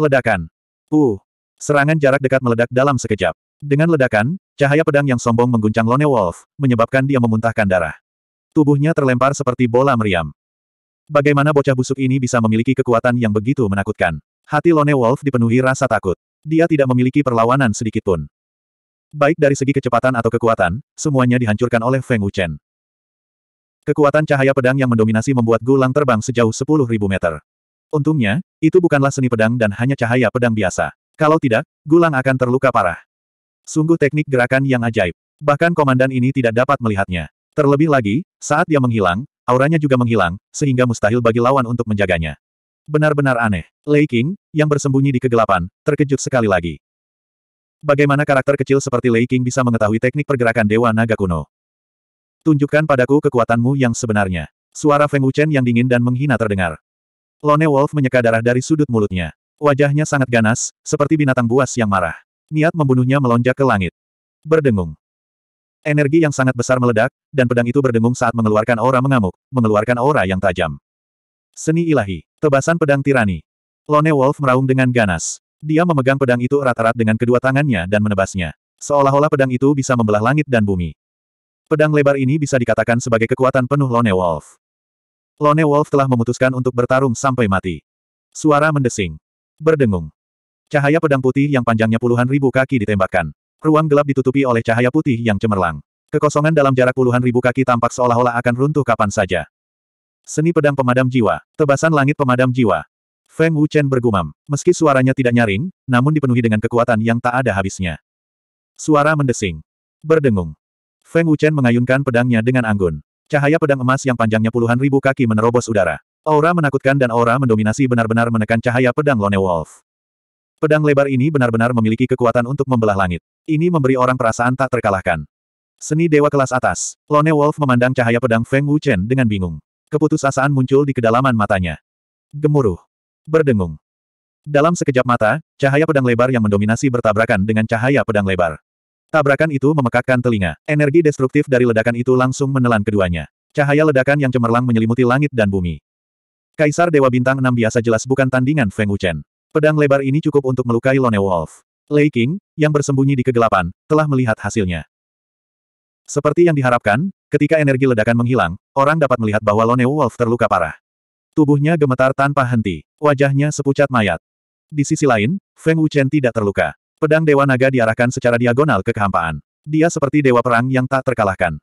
Ledakan. Uh. Serangan jarak dekat meledak dalam sekejap. Dengan ledakan, cahaya pedang yang sombong mengguncang Lone Wolf, menyebabkan dia memuntahkan darah. Tubuhnya terlempar seperti bola meriam. Bagaimana bocah busuk ini bisa memiliki kekuatan yang begitu menakutkan? Hati Lone Wolf dipenuhi rasa takut. Dia tidak memiliki perlawanan sedikitpun. Baik dari segi kecepatan atau kekuatan, semuanya dihancurkan oleh Feng Wuchen. Kekuatan cahaya pedang yang mendominasi membuat Gulang terbang sejauh 10.000 meter. Untungnya, itu bukanlah seni pedang dan hanya cahaya pedang biasa. Kalau tidak, Gulang akan terluka parah. Sungguh teknik gerakan yang ajaib. Bahkan komandan ini tidak dapat melihatnya. Terlebih lagi, saat dia menghilang, auranya juga menghilang, sehingga mustahil bagi lawan untuk menjaganya. Benar-benar aneh. Lei King, yang bersembunyi di kegelapan, terkejut sekali lagi. Bagaimana karakter kecil seperti Lei King bisa mengetahui teknik pergerakan Dewa Naga kuno? Tunjukkan padaku kekuatanmu yang sebenarnya. Suara Feng Wuchen yang dingin dan menghina terdengar. Lone Wolf menyeka darah dari sudut mulutnya. Wajahnya sangat ganas, seperti binatang buas yang marah. Niat membunuhnya melonjak ke langit. Berdengung. Energi yang sangat besar meledak, dan pedang itu berdengung saat mengeluarkan aura mengamuk, mengeluarkan aura yang tajam. Seni ilahi. Tebasan pedang tirani. Lone Wolf meraung dengan ganas. Dia memegang pedang itu erat-erat dengan kedua tangannya dan menebasnya. Seolah-olah pedang itu bisa membelah langit dan bumi. Pedang lebar ini bisa dikatakan sebagai kekuatan penuh Lone Wolf. Lone Wolf telah memutuskan untuk bertarung sampai mati. Suara mendesing. Berdengung. Cahaya pedang putih yang panjangnya puluhan ribu kaki ditembakkan. Ruang gelap ditutupi oleh cahaya putih yang cemerlang. Kekosongan dalam jarak puluhan ribu kaki tampak seolah-olah akan runtuh kapan saja. Seni pedang pemadam jiwa. Tebasan langit pemadam jiwa. Feng Wuchen bergumam. Meski suaranya tidak nyaring, namun dipenuhi dengan kekuatan yang tak ada habisnya. Suara mendesing. Berdengung. Feng Wuchen mengayunkan pedangnya dengan anggun. Cahaya pedang emas yang panjangnya puluhan ribu kaki menerobos udara. Aura menakutkan dan aura mendominasi benar-benar menekan cahaya pedang Lone Wolf. Pedang lebar ini benar-benar memiliki kekuatan untuk membelah langit. Ini memberi orang perasaan tak terkalahkan. Seni dewa kelas atas. Lone Wolf memandang cahaya pedang Feng Wuchen dengan bingung. Keputusasaan muncul di kedalaman matanya. Gemuruh. Berdengung. Dalam sekejap mata, cahaya pedang lebar yang mendominasi bertabrakan dengan cahaya pedang lebar. Tabrakan itu memekakkan telinga. Energi destruktif dari ledakan itu langsung menelan keduanya. Cahaya ledakan yang cemerlang menyelimuti langit dan bumi. Kaisar Dewa Bintang 6 biasa jelas bukan tandingan Feng Wuchen. Pedang lebar ini cukup untuk melukai Lone Wolf. Lei King, yang bersembunyi di kegelapan, telah melihat hasilnya. Seperti yang diharapkan, ketika energi ledakan menghilang, orang dapat melihat bahwa Lone Wolf terluka parah. Tubuhnya gemetar tanpa henti, wajahnya sepucat mayat. Di sisi lain, Feng Wuchen tidak terluka. Pedang Dewa Naga diarahkan secara diagonal ke kehampaan. Dia seperti dewa perang yang tak terkalahkan.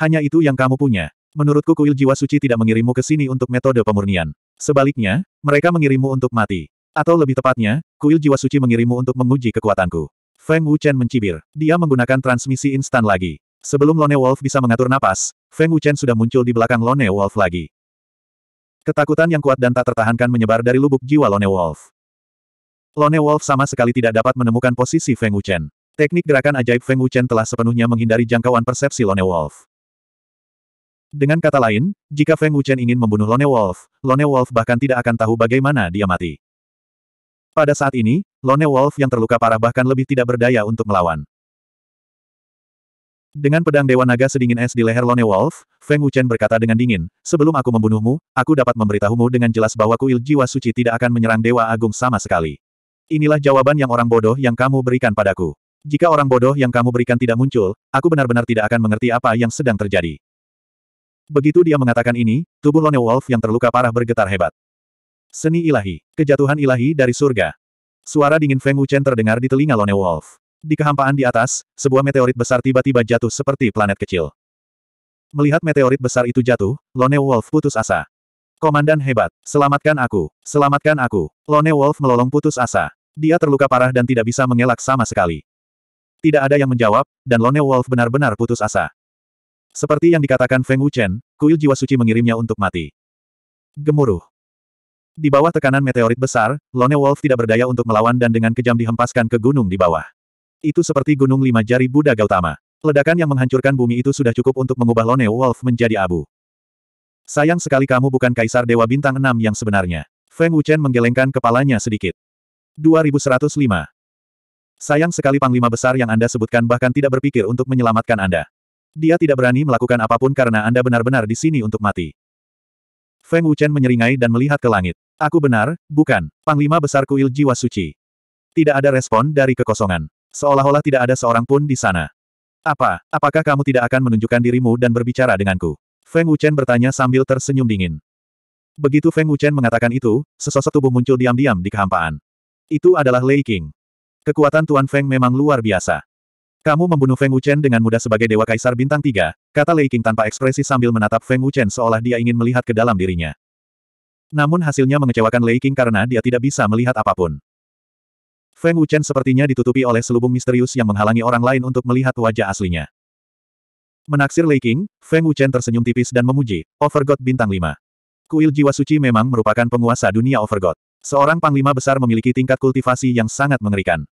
Hanya itu yang kamu punya. Menurutku kuil jiwa suci tidak mengirimmu ke sini untuk metode pemurnian. Sebaliknya, mereka mengirimmu untuk mati. Atau lebih tepatnya, kuil jiwa suci mengirimmu untuk menguji kekuatanku. Feng Wuchen mencibir. Dia menggunakan transmisi instan lagi. Sebelum Lone Wolf bisa mengatur napas, Feng Wuchen sudah muncul di belakang Lone Wolf lagi. Ketakutan yang kuat dan tak tertahankan menyebar dari lubuk jiwa Lone Wolf. Lone Wolf sama sekali tidak dapat menemukan posisi Feng Wuchen. Teknik gerakan ajaib Feng Wuchen telah sepenuhnya menghindari jangkauan persepsi Lone Wolf. Dengan kata lain, jika Feng Wuchen ingin membunuh Lone Wolf, Lone Wolf bahkan tidak akan tahu bagaimana dia mati. Pada saat ini, Lone Wolf yang terluka parah bahkan lebih tidak berdaya untuk melawan. Dengan pedang Dewa Naga sedingin es di leher Lone Wolf, Feng Wuchen berkata dengan dingin, sebelum aku membunuhmu, aku dapat memberitahumu dengan jelas bahwa kuil jiwa suci tidak akan menyerang Dewa Agung sama sekali. Inilah jawaban yang orang bodoh yang kamu berikan padaku. Jika orang bodoh yang kamu berikan tidak muncul, aku benar-benar tidak akan mengerti apa yang sedang terjadi. Begitu dia mengatakan ini, tubuh Lone Wolf yang terluka parah bergetar hebat. Seni ilahi. Kejatuhan ilahi dari surga. Suara dingin Feng Wuchen terdengar di telinga Lone Wolf. Di kehampaan di atas, sebuah meteorit besar tiba-tiba jatuh seperti planet kecil. Melihat meteorit besar itu jatuh, Lone Wolf putus asa. Komandan hebat, selamatkan aku, selamatkan aku. Lone Wolf melolong putus asa. Dia terluka parah dan tidak bisa mengelak sama sekali. Tidak ada yang menjawab, dan Lone Wolf benar-benar putus asa. Seperti yang dikatakan Feng Wuchen, kuil jiwa suci mengirimnya untuk mati. Gemuruh. Di bawah tekanan meteorit besar, Lone Wolf tidak berdaya untuk melawan dan dengan kejam dihempaskan ke gunung di bawah. Itu seperti gunung lima jari Buddha Gautama. Ledakan yang menghancurkan bumi itu sudah cukup untuk mengubah Lone Wolf menjadi abu. Sayang sekali kamu bukan Kaisar Dewa Bintang 6 yang sebenarnya. Feng Wuchen menggelengkan kepalanya sedikit. 2105. Sayang sekali Panglima Besar yang Anda sebutkan bahkan tidak berpikir untuk menyelamatkan Anda. Dia tidak berani melakukan apapun karena Anda benar-benar di sini untuk mati. Feng Wuchen menyeringai dan melihat ke langit. Aku benar, bukan, Panglima Besar Kuil Jiwa Suci. Tidak ada respon dari kekosongan. Seolah-olah tidak ada seorang pun di sana. Apa, apakah kamu tidak akan menunjukkan dirimu dan berbicara denganku? Feng Wuchen bertanya sambil tersenyum dingin. Begitu Feng Wuchen mengatakan itu, sesosok tubuh muncul diam-diam di kehampaan. Itu adalah Lei King. Kekuatan Tuan Feng memang luar biasa. Kamu membunuh Feng Wuchen dengan mudah sebagai Dewa Kaisar Bintang 3, kata Lei King tanpa ekspresi sambil menatap Feng Wuchen seolah dia ingin melihat ke dalam dirinya. Namun hasilnya mengecewakan Lei King karena dia tidak bisa melihat apapun. Feng Wuchen sepertinya ditutupi oleh selubung misterius yang menghalangi orang lain untuk melihat wajah aslinya. Menaksir Lei King, Feng Wuchen tersenyum tipis dan memuji, Overgod Bintang 5. Kuil Jiwa Suci memang merupakan penguasa dunia Overgod. Seorang panglima besar memiliki tingkat kultivasi yang sangat mengerikan.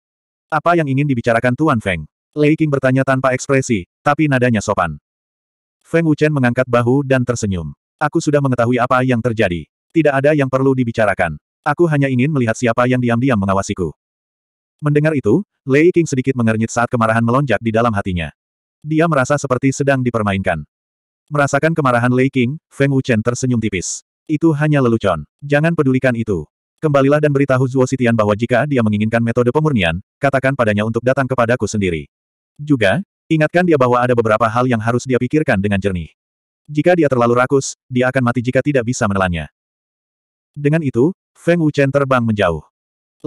Apa yang ingin dibicarakan Tuan Feng? Lei King bertanya tanpa ekspresi, tapi nadanya sopan. Feng Wuchen mengangkat bahu dan tersenyum. Aku sudah mengetahui apa yang terjadi. Tidak ada yang perlu dibicarakan. Aku hanya ingin melihat siapa yang diam-diam mengawasiku. Mendengar itu, Lei King sedikit mengernyit saat kemarahan melonjak di dalam hatinya. Dia merasa seperti sedang dipermainkan. Merasakan kemarahan Lei King, Feng Wuchen tersenyum tipis. Itu hanya lelucon. Jangan pedulikan itu. Kembalilah dan beritahu Zuo Sitian bahwa jika dia menginginkan metode pemurnian, katakan padanya untuk datang kepadaku sendiri. Juga, ingatkan dia bahwa ada beberapa hal yang harus dia pikirkan dengan jernih. Jika dia terlalu rakus, dia akan mati jika tidak bisa menelannya. Dengan itu, Feng Wuchen terbang menjauh.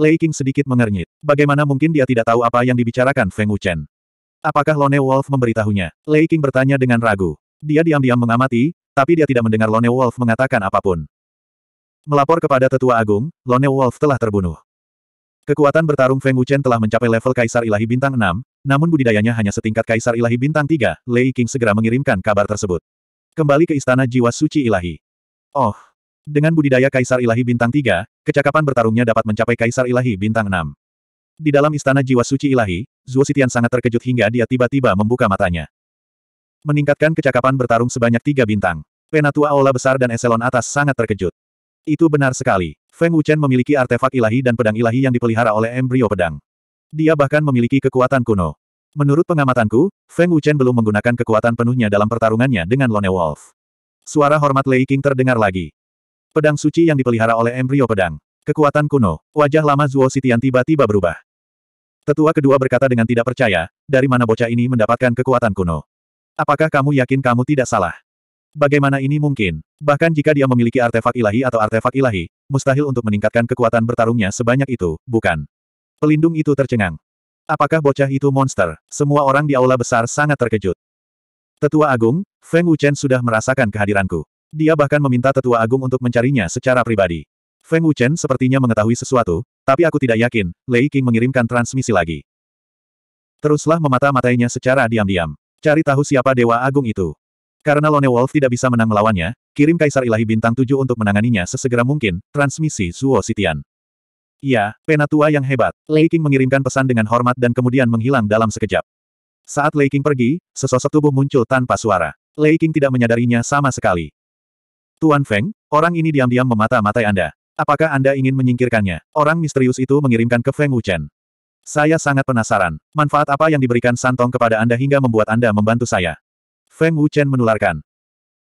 Lei King sedikit mengernyit. Bagaimana mungkin dia tidak tahu apa yang dibicarakan Feng Wuchen? Apakah Lone Wolf memberitahunya? Lei King bertanya dengan ragu. Dia diam-diam mengamati, tapi dia tidak mendengar Lone Wolf mengatakan apapun. Melapor kepada Tetua Agung, Lone Wolf telah terbunuh. Kekuatan bertarung Feng Wuchen telah mencapai level Kaisar Ilahi Bintang 6, namun budidayanya hanya setingkat Kaisar Ilahi Bintang 3, Lei King segera mengirimkan kabar tersebut. Kembali ke Istana Jiwa Suci Ilahi. Oh! Dengan budidaya Kaisar Ilahi Bintang 3, kecakapan bertarungnya dapat mencapai Kaisar Ilahi Bintang 6. Di dalam Istana Jiwa Suci Ilahi, Zuo Sitian sangat terkejut hingga dia tiba-tiba membuka matanya. Meningkatkan kecakapan bertarung sebanyak tiga bintang. Penatua Aula Besar dan Eselon Atas sangat terkejut. Itu benar sekali. Feng Wuchen memiliki artefak ilahi dan pedang ilahi yang dipelihara oleh embrio pedang. Dia bahkan memiliki kekuatan kuno. Menurut pengamatanku, Feng Wuchen belum menggunakan kekuatan penuhnya dalam pertarungannya dengan Lone Wolf. Suara hormat Lei King terdengar lagi. Pedang suci yang dipelihara oleh embrio pedang. Kekuatan kuno, wajah lama Zuo Sitian tiba-tiba berubah. Tetua kedua berkata dengan tidak percaya, dari mana bocah ini mendapatkan kekuatan kuno. Apakah kamu yakin kamu tidak salah? Bagaimana ini mungkin? Bahkan jika dia memiliki artefak ilahi atau artefak ilahi, mustahil untuk meningkatkan kekuatan bertarungnya sebanyak itu, bukan? Pelindung itu tercengang. Apakah bocah itu monster? Semua orang di aula besar sangat terkejut. Tetua Agung, Feng Wuchen sudah merasakan kehadiranku. Dia bahkan meminta Tetua Agung untuk mencarinya secara pribadi. Feng Wuchen sepertinya mengetahui sesuatu, tapi aku tidak yakin, Lei King mengirimkan transmisi lagi. Teruslah memata-matainya secara diam-diam. Cari tahu siapa Dewa Agung itu. Karena Lone Wolf tidak bisa menang melawannya, kirim Kaisar Ilahi Bintang 7 untuk menanganinya sesegera mungkin, transmisi Zuo Sitian. Ya, penatua yang hebat. Lei King mengirimkan pesan dengan hormat dan kemudian menghilang dalam sekejap. Saat Lei King pergi, sesosok tubuh muncul tanpa suara. Lei King tidak menyadarinya sama sekali. Tuan Feng, orang ini diam-diam memata-matai Anda. Apakah Anda ingin menyingkirkannya? Orang misterius itu mengirimkan ke Feng Wuchen. Saya sangat penasaran. Manfaat apa yang diberikan Santong kepada Anda hingga membuat Anda membantu saya? Feng Wuchen menularkan.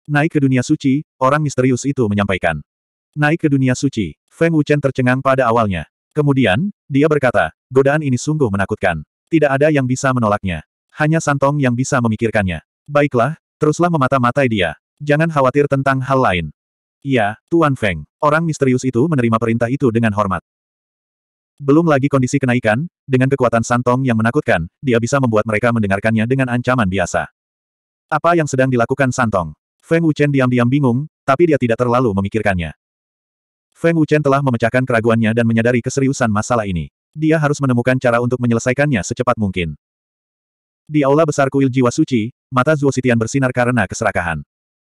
Naik ke dunia suci, orang misterius itu menyampaikan. Naik ke dunia suci, Feng Wuchen tercengang pada awalnya. Kemudian, dia berkata, godaan ini sungguh menakutkan. Tidak ada yang bisa menolaknya. Hanya Santong yang bisa memikirkannya. Baiklah, teruslah memata-matai dia. Jangan khawatir tentang hal lain. Iya, Tuan Feng. Orang misterius itu menerima perintah itu dengan hormat. Belum lagi kondisi kenaikan, dengan kekuatan Santong yang menakutkan, dia bisa membuat mereka mendengarkannya dengan ancaman biasa. Apa yang sedang dilakukan Santong? Feng Wuchen diam-diam bingung, tapi dia tidak terlalu memikirkannya. Feng Wuchen telah memecahkan keraguannya dan menyadari keseriusan masalah ini. Dia harus menemukan cara untuk menyelesaikannya secepat mungkin. Di aula besar kuil jiwa suci, mata Zuo Sitian bersinar karena keserakahan.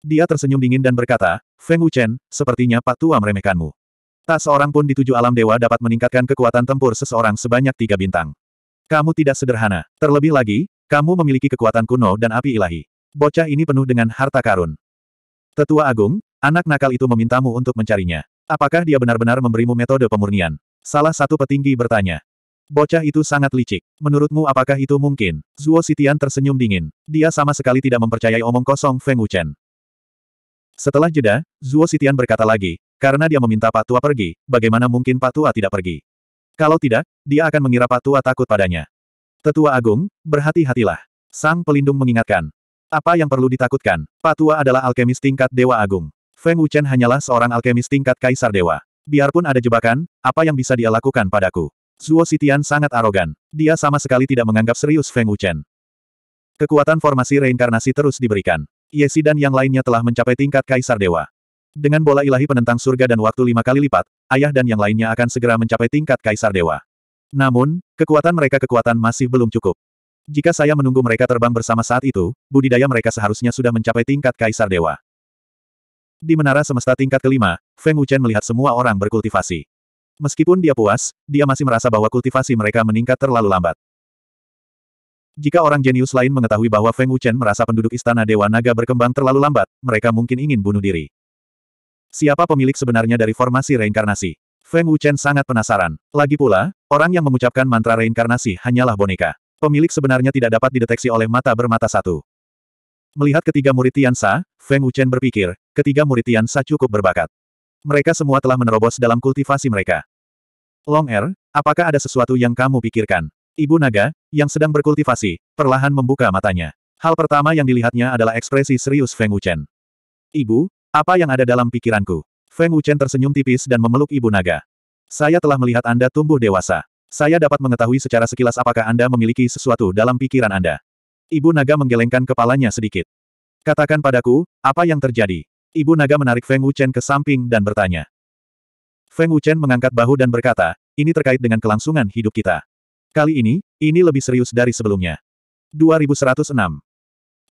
Dia tersenyum dingin dan berkata, Feng Wuchen, sepertinya Pak Tua meremehkanmu. Tak seorang pun di tujuh alam dewa dapat meningkatkan kekuatan tempur seseorang sebanyak tiga bintang. Kamu tidak sederhana. Terlebih lagi, kamu memiliki kekuatan kuno dan api ilahi bocah ini penuh dengan harta karun. Tetua Agung, anak nakal itu memintamu untuk mencarinya. Apakah dia benar-benar memberimu metode pemurnian? Salah satu petinggi bertanya. Bocah itu sangat licik. Menurutmu apakah itu mungkin? Zuo Sitian tersenyum dingin. Dia sama sekali tidak mempercayai omong kosong Feng Wuchen. Setelah jeda, Zuo Sitian berkata lagi, karena dia meminta Pak Tua pergi, bagaimana mungkin Pak Tua tidak pergi? Kalau tidak, dia akan mengira Pak Tua takut padanya. Tetua Agung, berhati-hatilah. Sang pelindung mengingatkan, apa yang perlu ditakutkan? Patua adalah alkemis tingkat Dewa Agung. Feng Wuchen hanyalah seorang alkemis tingkat Kaisar Dewa. Biarpun ada jebakan, apa yang bisa dia lakukan padaku? Zuo Sitian sangat arogan. Dia sama sekali tidak menganggap serius Feng Wuchen. Kekuatan formasi reinkarnasi terus diberikan. Yesi dan yang lainnya telah mencapai tingkat Kaisar Dewa. Dengan bola ilahi penentang surga dan waktu lima kali lipat, ayah dan yang lainnya akan segera mencapai tingkat Kaisar Dewa. Namun, kekuatan mereka kekuatan masih belum cukup. Jika saya menunggu mereka terbang bersama saat itu, budidaya mereka seharusnya sudah mencapai tingkat kaisar dewa. Di menara semesta tingkat kelima, Feng Wuchen melihat semua orang berkultivasi. Meskipun dia puas, dia masih merasa bahwa kultivasi mereka meningkat terlalu lambat. Jika orang jenius lain mengetahui bahwa Feng Wuchen merasa penduduk istana Dewa Naga berkembang terlalu lambat, mereka mungkin ingin bunuh diri. Siapa pemilik sebenarnya dari formasi reinkarnasi? Feng Wuchen sangat penasaran. Lagi pula, orang yang mengucapkan mantra reinkarnasi hanyalah boneka pemilik sebenarnya tidak dapat dideteksi oleh mata bermata satu. Melihat ketiga murid Tiansa, Feng Wuchen berpikir, ketiga murid Tiansa cukup berbakat. Mereka semua telah menerobos dalam kultivasi mereka. Long Er, apakah ada sesuatu yang kamu pikirkan? Ibu naga, yang sedang berkultivasi, perlahan membuka matanya. Hal pertama yang dilihatnya adalah ekspresi serius Feng Wuchen. Ibu, apa yang ada dalam pikiranku? Feng Wuchen tersenyum tipis dan memeluk ibu naga. Saya telah melihat Anda tumbuh dewasa. Saya dapat mengetahui secara sekilas apakah Anda memiliki sesuatu dalam pikiran Anda. Ibu naga menggelengkan kepalanya sedikit. Katakan padaku, apa yang terjadi? Ibu naga menarik Feng Wuchen ke samping dan bertanya. Feng Wuchen mengangkat bahu dan berkata, ini terkait dengan kelangsungan hidup kita. Kali ini, ini lebih serius dari sebelumnya. 2106.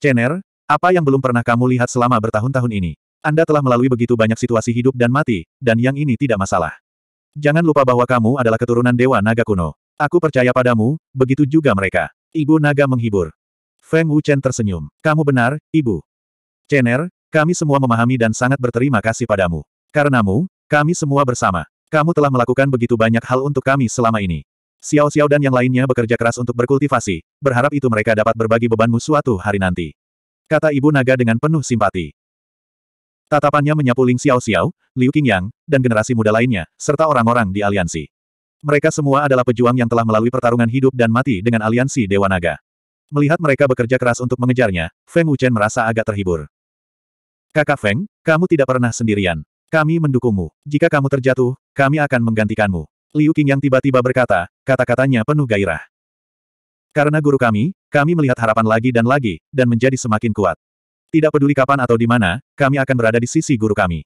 Chen'er, apa yang belum pernah kamu lihat selama bertahun-tahun ini? Anda telah melalui begitu banyak situasi hidup dan mati, dan yang ini tidak masalah. Jangan lupa bahwa kamu adalah keturunan Dewa Naga kuno. Aku percaya padamu, begitu juga mereka. Ibu Naga menghibur. Feng Wuchen tersenyum. Kamu benar, Ibu. Chener, kami semua memahami dan sangat berterima kasih padamu. Karenamu, kami semua bersama. Kamu telah melakukan begitu banyak hal untuk kami selama ini. Xiao Xiao dan yang lainnya bekerja keras untuk berkultivasi, berharap itu mereka dapat berbagi bebanmu suatu hari nanti. Kata Ibu Naga dengan penuh simpati. Tatapannya menyapu Ling Xiao Xiao, Liu Qingyang, dan generasi muda lainnya, serta orang-orang di aliansi. Mereka semua adalah pejuang yang telah melalui pertarungan hidup dan mati dengan aliansi Dewa Naga. Melihat mereka bekerja keras untuk mengejarnya, Feng Wuchen merasa agak terhibur. Kakak Feng, kamu tidak pernah sendirian. Kami mendukungmu. Jika kamu terjatuh, kami akan menggantikanmu. Liu Qingyang tiba-tiba berkata, kata-katanya penuh gairah. Karena guru kami, kami melihat harapan lagi dan lagi, dan menjadi semakin kuat. Tidak peduli kapan atau di mana, kami akan berada di sisi guru kami.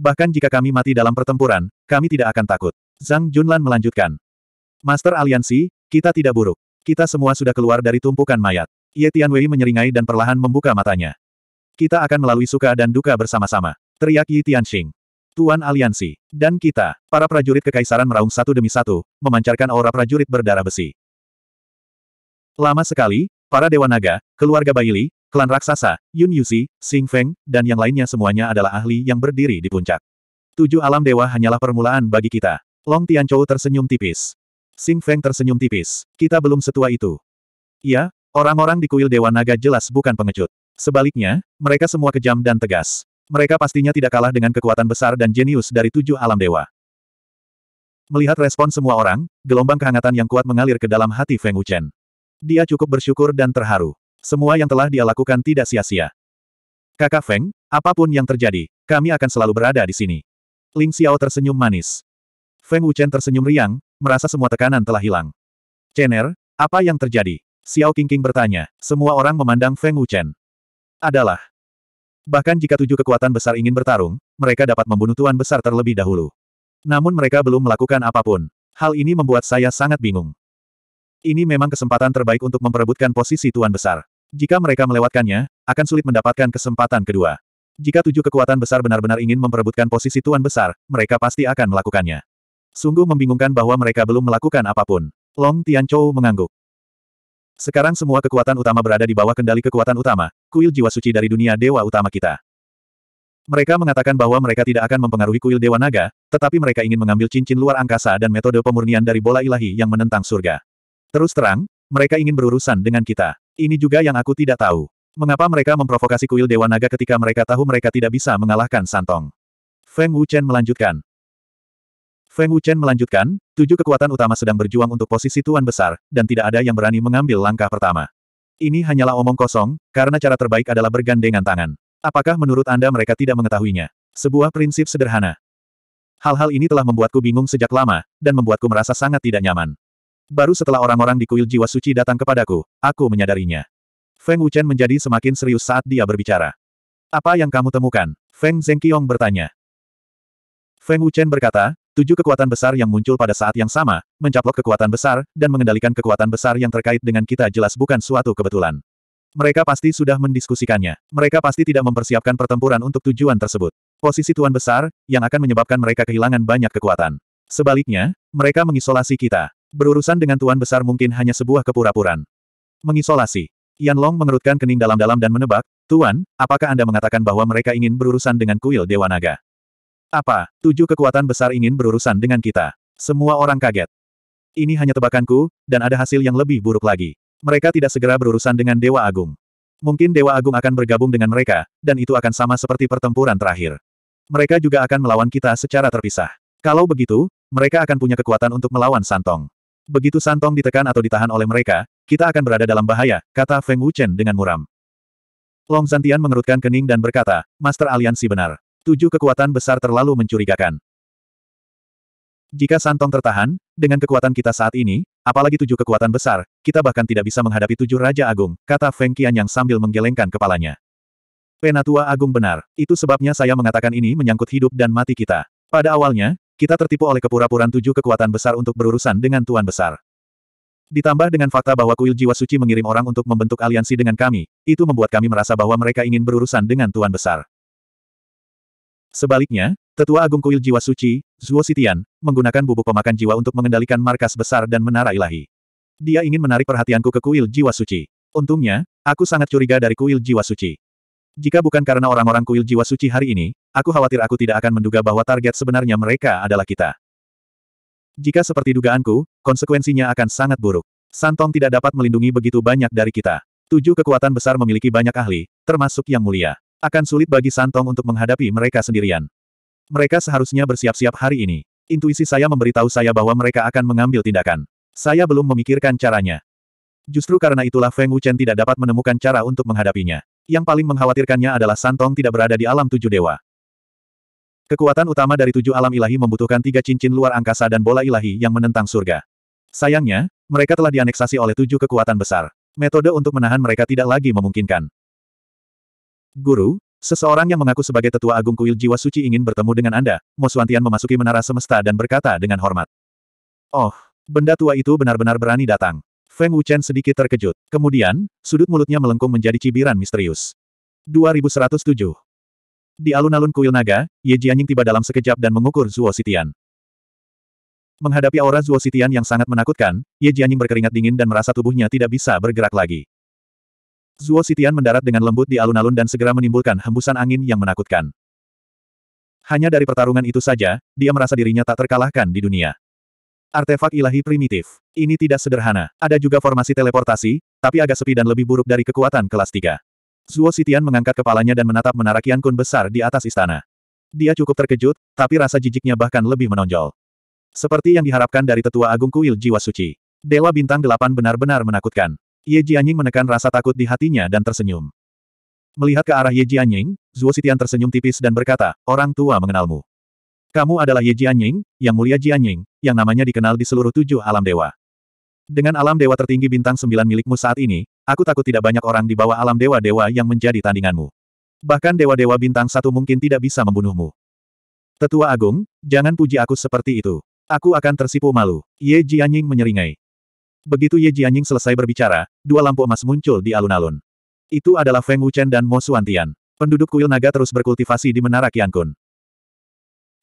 Bahkan jika kami mati dalam pertempuran, kami tidak akan takut. Zhang Junlan melanjutkan. Master Aliansi, kita tidak buruk. Kita semua sudah keluar dari tumpukan mayat. Ye Tianwei menyeringai dan perlahan membuka matanya. Kita akan melalui suka dan duka bersama-sama. Teriak Yi Tianxing. Tuan Aliansi. Dan kita, para prajurit kekaisaran meraung satu demi satu, memancarkan aura prajurit berdarah besi. Lama sekali, para Dewa Naga, keluarga Baili, Klan raksasa, Yun Yuzi, Xing Feng, dan yang lainnya semuanya adalah ahli yang berdiri di puncak. Tujuh alam dewa hanyalah permulaan bagi kita. Long Tianchou tersenyum tipis. Xing Feng tersenyum tipis. Kita belum setua itu. Iya, orang-orang di kuil Dewa Naga jelas bukan pengecut. Sebaliknya, mereka semua kejam dan tegas. Mereka pastinya tidak kalah dengan kekuatan besar dan jenius dari tujuh alam dewa. Melihat respon semua orang, gelombang kehangatan yang kuat mengalir ke dalam hati Feng Wuchen. Dia cukup bersyukur dan terharu. Semua yang telah dia lakukan tidak sia-sia. Kakak Feng, apapun yang terjadi, kami akan selalu berada di sini. Ling Xiao tersenyum manis. Feng Wuchen tersenyum riang, merasa semua tekanan telah hilang. Chen'er, apa yang terjadi? Xiao Qingqing bertanya. Semua orang memandang Feng Wuchen. Adalah. Bahkan jika tujuh kekuatan besar ingin bertarung, mereka dapat membunuh tuan besar terlebih dahulu. Namun mereka belum melakukan apapun. Hal ini membuat saya sangat bingung. Ini memang kesempatan terbaik untuk memperebutkan posisi tuan besar. Jika mereka melewatkannya, akan sulit mendapatkan kesempatan kedua. Jika tujuh kekuatan besar benar-benar ingin memperebutkan posisi Tuan Besar, mereka pasti akan melakukannya. Sungguh membingungkan bahwa mereka belum melakukan apapun. Long Tianchou mengangguk. Sekarang semua kekuatan utama berada di bawah kendali kekuatan utama, kuil jiwa suci dari dunia dewa utama kita. Mereka mengatakan bahwa mereka tidak akan mempengaruhi kuil Dewa Naga, tetapi mereka ingin mengambil cincin luar angkasa dan metode pemurnian dari bola ilahi yang menentang surga. Terus terang, mereka ingin berurusan dengan kita. Ini juga yang aku tidak tahu. Mengapa mereka memprovokasi kuil Dewa Naga ketika mereka tahu mereka tidak bisa mengalahkan Santong? Feng Wuchen melanjutkan. Feng Wuchen melanjutkan, tujuh kekuatan utama sedang berjuang untuk posisi tuan besar, dan tidak ada yang berani mengambil langkah pertama. Ini hanyalah omong kosong, karena cara terbaik adalah bergandengan tangan. Apakah menurut Anda mereka tidak mengetahuinya? Sebuah prinsip sederhana. Hal-hal ini telah membuatku bingung sejak lama, dan membuatku merasa sangat tidak nyaman. Baru setelah orang-orang di kuil jiwa suci datang kepadaku, aku menyadarinya. Feng Wuchen menjadi semakin serius saat dia berbicara. Apa yang kamu temukan? Feng Zhengqiong bertanya. Feng Wuchen berkata, tujuh kekuatan besar yang muncul pada saat yang sama, mencaplok kekuatan besar, dan mengendalikan kekuatan besar yang terkait dengan kita jelas bukan suatu kebetulan. Mereka pasti sudah mendiskusikannya. Mereka pasti tidak mempersiapkan pertempuran untuk tujuan tersebut. Posisi tuan besar, yang akan menyebabkan mereka kehilangan banyak kekuatan. Sebaliknya, mereka mengisolasi kita. Berurusan dengan Tuan Besar mungkin hanya sebuah kepura-puraan. Mengisolasi. Yan Long mengerutkan kening dalam-dalam dan menebak, Tuan, apakah Anda mengatakan bahwa mereka ingin berurusan dengan kuil Dewa Naga? Apa, tujuh kekuatan besar ingin berurusan dengan kita? Semua orang kaget. Ini hanya tebakanku, dan ada hasil yang lebih buruk lagi. Mereka tidak segera berurusan dengan Dewa Agung. Mungkin Dewa Agung akan bergabung dengan mereka, dan itu akan sama seperti pertempuran terakhir. Mereka juga akan melawan kita secara terpisah. Kalau begitu, mereka akan punya kekuatan untuk melawan Santong. Begitu Santong ditekan atau ditahan oleh mereka, kita akan berada dalam bahaya, kata Feng Wuchen dengan muram. Long Zantian mengerutkan kening dan berkata, Master Aliansi benar. Tujuh kekuatan besar terlalu mencurigakan. Jika Santong tertahan, dengan kekuatan kita saat ini, apalagi tujuh kekuatan besar, kita bahkan tidak bisa menghadapi tujuh Raja Agung, kata Feng Qian yang sambil menggelengkan kepalanya. Penatua Agung benar, itu sebabnya saya mengatakan ini menyangkut hidup dan mati kita. Pada awalnya, kita tertipu oleh kepura-puraan tujuh kekuatan besar untuk berurusan dengan Tuan Besar. Ditambah dengan fakta bahwa kuil jiwa suci mengirim orang untuk membentuk aliansi dengan kami, itu membuat kami merasa bahwa mereka ingin berurusan dengan Tuan Besar. Sebaliknya, Tetua Agung Kuil Jiwa Suci, Zuo Sitian, menggunakan bubuk pemakan jiwa untuk mengendalikan markas besar dan menara ilahi. Dia ingin menarik perhatianku ke kuil jiwa suci. Untungnya, aku sangat curiga dari kuil jiwa suci. Jika bukan karena orang-orang kuil jiwa suci hari ini, aku khawatir aku tidak akan menduga bahwa target sebenarnya mereka adalah kita. Jika seperti dugaanku, konsekuensinya akan sangat buruk. Santong tidak dapat melindungi begitu banyak dari kita. Tujuh kekuatan besar memiliki banyak ahli, termasuk yang mulia. Akan sulit bagi Santong untuk menghadapi mereka sendirian. Mereka seharusnya bersiap-siap hari ini. Intuisi saya memberitahu saya bahwa mereka akan mengambil tindakan. Saya belum memikirkan caranya. Justru karena itulah Feng Wuchen tidak dapat menemukan cara untuk menghadapinya. Yang paling mengkhawatirkannya adalah Santong tidak berada di alam tujuh dewa. Kekuatan utama dari tujuh alam ilahi membutuhkan tiga cincin luar angkasa dan bola ilahi yang menentang surga. Sayangnya, mereka telah dianeksasi oleh tujuh kekuatan besar. Metode untuk menahan mereka tidak lagi memungkinkan. Guru, seseorang yang mengaku sebagai tetua agung kuil jiwa suci ingin bertemu dengan Anda. Mosuantian memasuki menara semesta dan berkata dengan hormat. Oh, benda tua itu benar-benar berani datang. Feng Wuchen sedikit terkejut. Kemudian, sudut mulutnya melengkung menjadi cibiran misterius. 2107 Di alun-alun kuil naga, Ye Jianying tiba dalam sekejap dan mengukur Zuo Sitian. Menghadapi aura Zuo Sitian yang sangat menakutkan, Ye Jianying berkeringat dingin dan merasa tubuhnya tidak bisa bergerak lagi. Zuo Sitian mendarat dengan lembut di alun-alun dan segera menimbulkan hembusan angin yang menakutkan. Hanya dari pertarungan itu saja, dia merasa dirinya tak terkalahkan di dunia. Artefak ilahi primitif. Ini tidak sederhana. Ada juga formasi teleportasi, tapi agak sepi dan lebih buruk dari kekuatan kelas 3. Zuo Sitian mengangkat kepalanya dan menatap menara Qian Kun besar di atas istana. Dia cukup terkejut, tapi rasa jijiknya bahkan lebih menonjol. Seperti yang diharapkan dari tetua agung kuil jiwa suci. Dewa bintang delapan benar-benar menakutkan. Ye Jianying menekan rasa takut di hatinya dan tersenyum. Melihat ke arah Ye Jianying, Zuo Sitian tersenyum tipis dan berkata, orang tua mengenalmu. Kamu adalah Ye Jianying, yang mulia Jianying, yang namanya dikenal di seluruh tujuh alam dewa. Dengan alam dewa tertinggi bintang sembilan milikmu saat ini, aku takut tidak banyak orang di bawah alam dewa-dewa yang menjadi tandinganmu. Bahkan dewa-dewa bintang satu mungkin tidak bisa membunuhmu. Tetua Agung, jangan puji aku seperti itu. Aku akan tersipu malu. Ye Jianying menyeringai. Begitu Ye Jianying selesai berbicara, dua lampu emas muncul di alun-alun. Itu adalah Feng Wuchen dan Mo Suantian. Penduduk kuil naga terus berkultivasi di Menara Qiankun.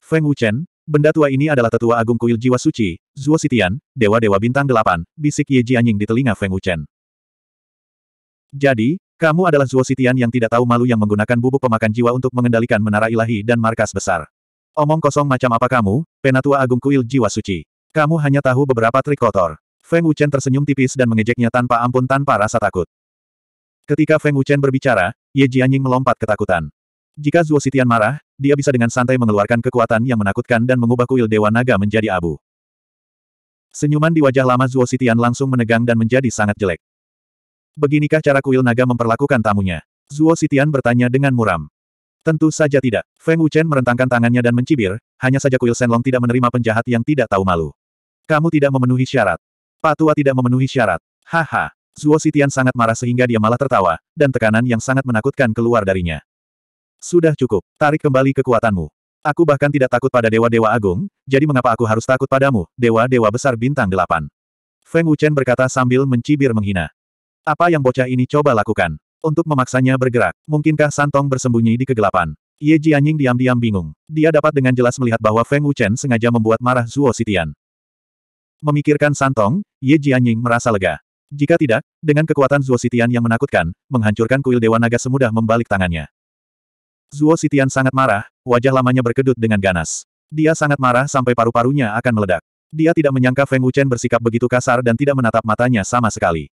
Feng Wuchen, benda tua ini adalah tetua agung kuil jiwa suci, Zuo Sitian, dewa-dewa bintang delapan, bisik Ye Jianying di telinga Feng Wuchen. Jadi, kamu adalah Zuo Sitian yang tidak tahu malu yang menggunakan bubuk pemakan jiwa untuk mengendalikan menara ilahi dan markas besar. Omong kosong macam apa kamu, penatua agung kuil jiwa suci. Kamu hanya tahu beberapa trik kotor. Feng Wuchen tersenyum tipis dan mengejeknya tanpa ampun tanpa rasa takut. Ketika Feng Wuchen berbicara, Ye Jianying melompat ketakutan. Jika Zuo Sitian marah, dia bisa dengan santai mengeluarkan kekuatan yang menakutkan dan mengubah kuil Dewa Naga menjadi abu. Senyuman di wajah lama Zuo Sitian langsung menegang dan menjadi sangat jelek. Beginikah cara kuil naga memperlakukan tamunya? Zuo Sitian bertanya dengan muram. Tentu saja tidak. Feng Wuchen merentangkan tangannya dan mencibir, hanya saja kuil Senlong tidak menerima penjahat yang tidak tahu malu. Kamu tidak memenuhi syarat. Patua tidak memenuhi syarat. Haha. Zuo Sitian sangat marah sehingga dia malah tertawa, dan tekanan yang sangat menakutkan keluar darinya. Sudah cukup, tarik kembali kekuatanmu. Aku bahkan tidak takut pada dewa-dewa agung, jadi mengapa aku harus takut padamu, dewa-dewa besar bintang delapan? Feng Wuchen berkata sambil mencibir menghina. Apa yang bocah ini coba lakukan? Untuk memaksanya bergerak, mungkinkah Santong bersembunyi di kegelapan? Ye Jianying diam-diam bingung. Dia dapat dengan jelas melihat bahwa Feng Wuchen sengaja membuat marah Zuo Sitian. Memikirkan Santong, Ye Jianying merasa lega. Jika tidak, dengan kekuatan Zuo Sitian yang menakutkan, menghancurkan kuil Dewa Naga semudah membalik tangannya. Zuo Sitian sangat marah, wajah lamanya berkedut dengan ganas. Dia sangat marah sampai paru-parunya akan meledak. Dia tidak menyangka Feng Wuchen bersikap begitu kasar dan tidak menatap matanya sama sekali.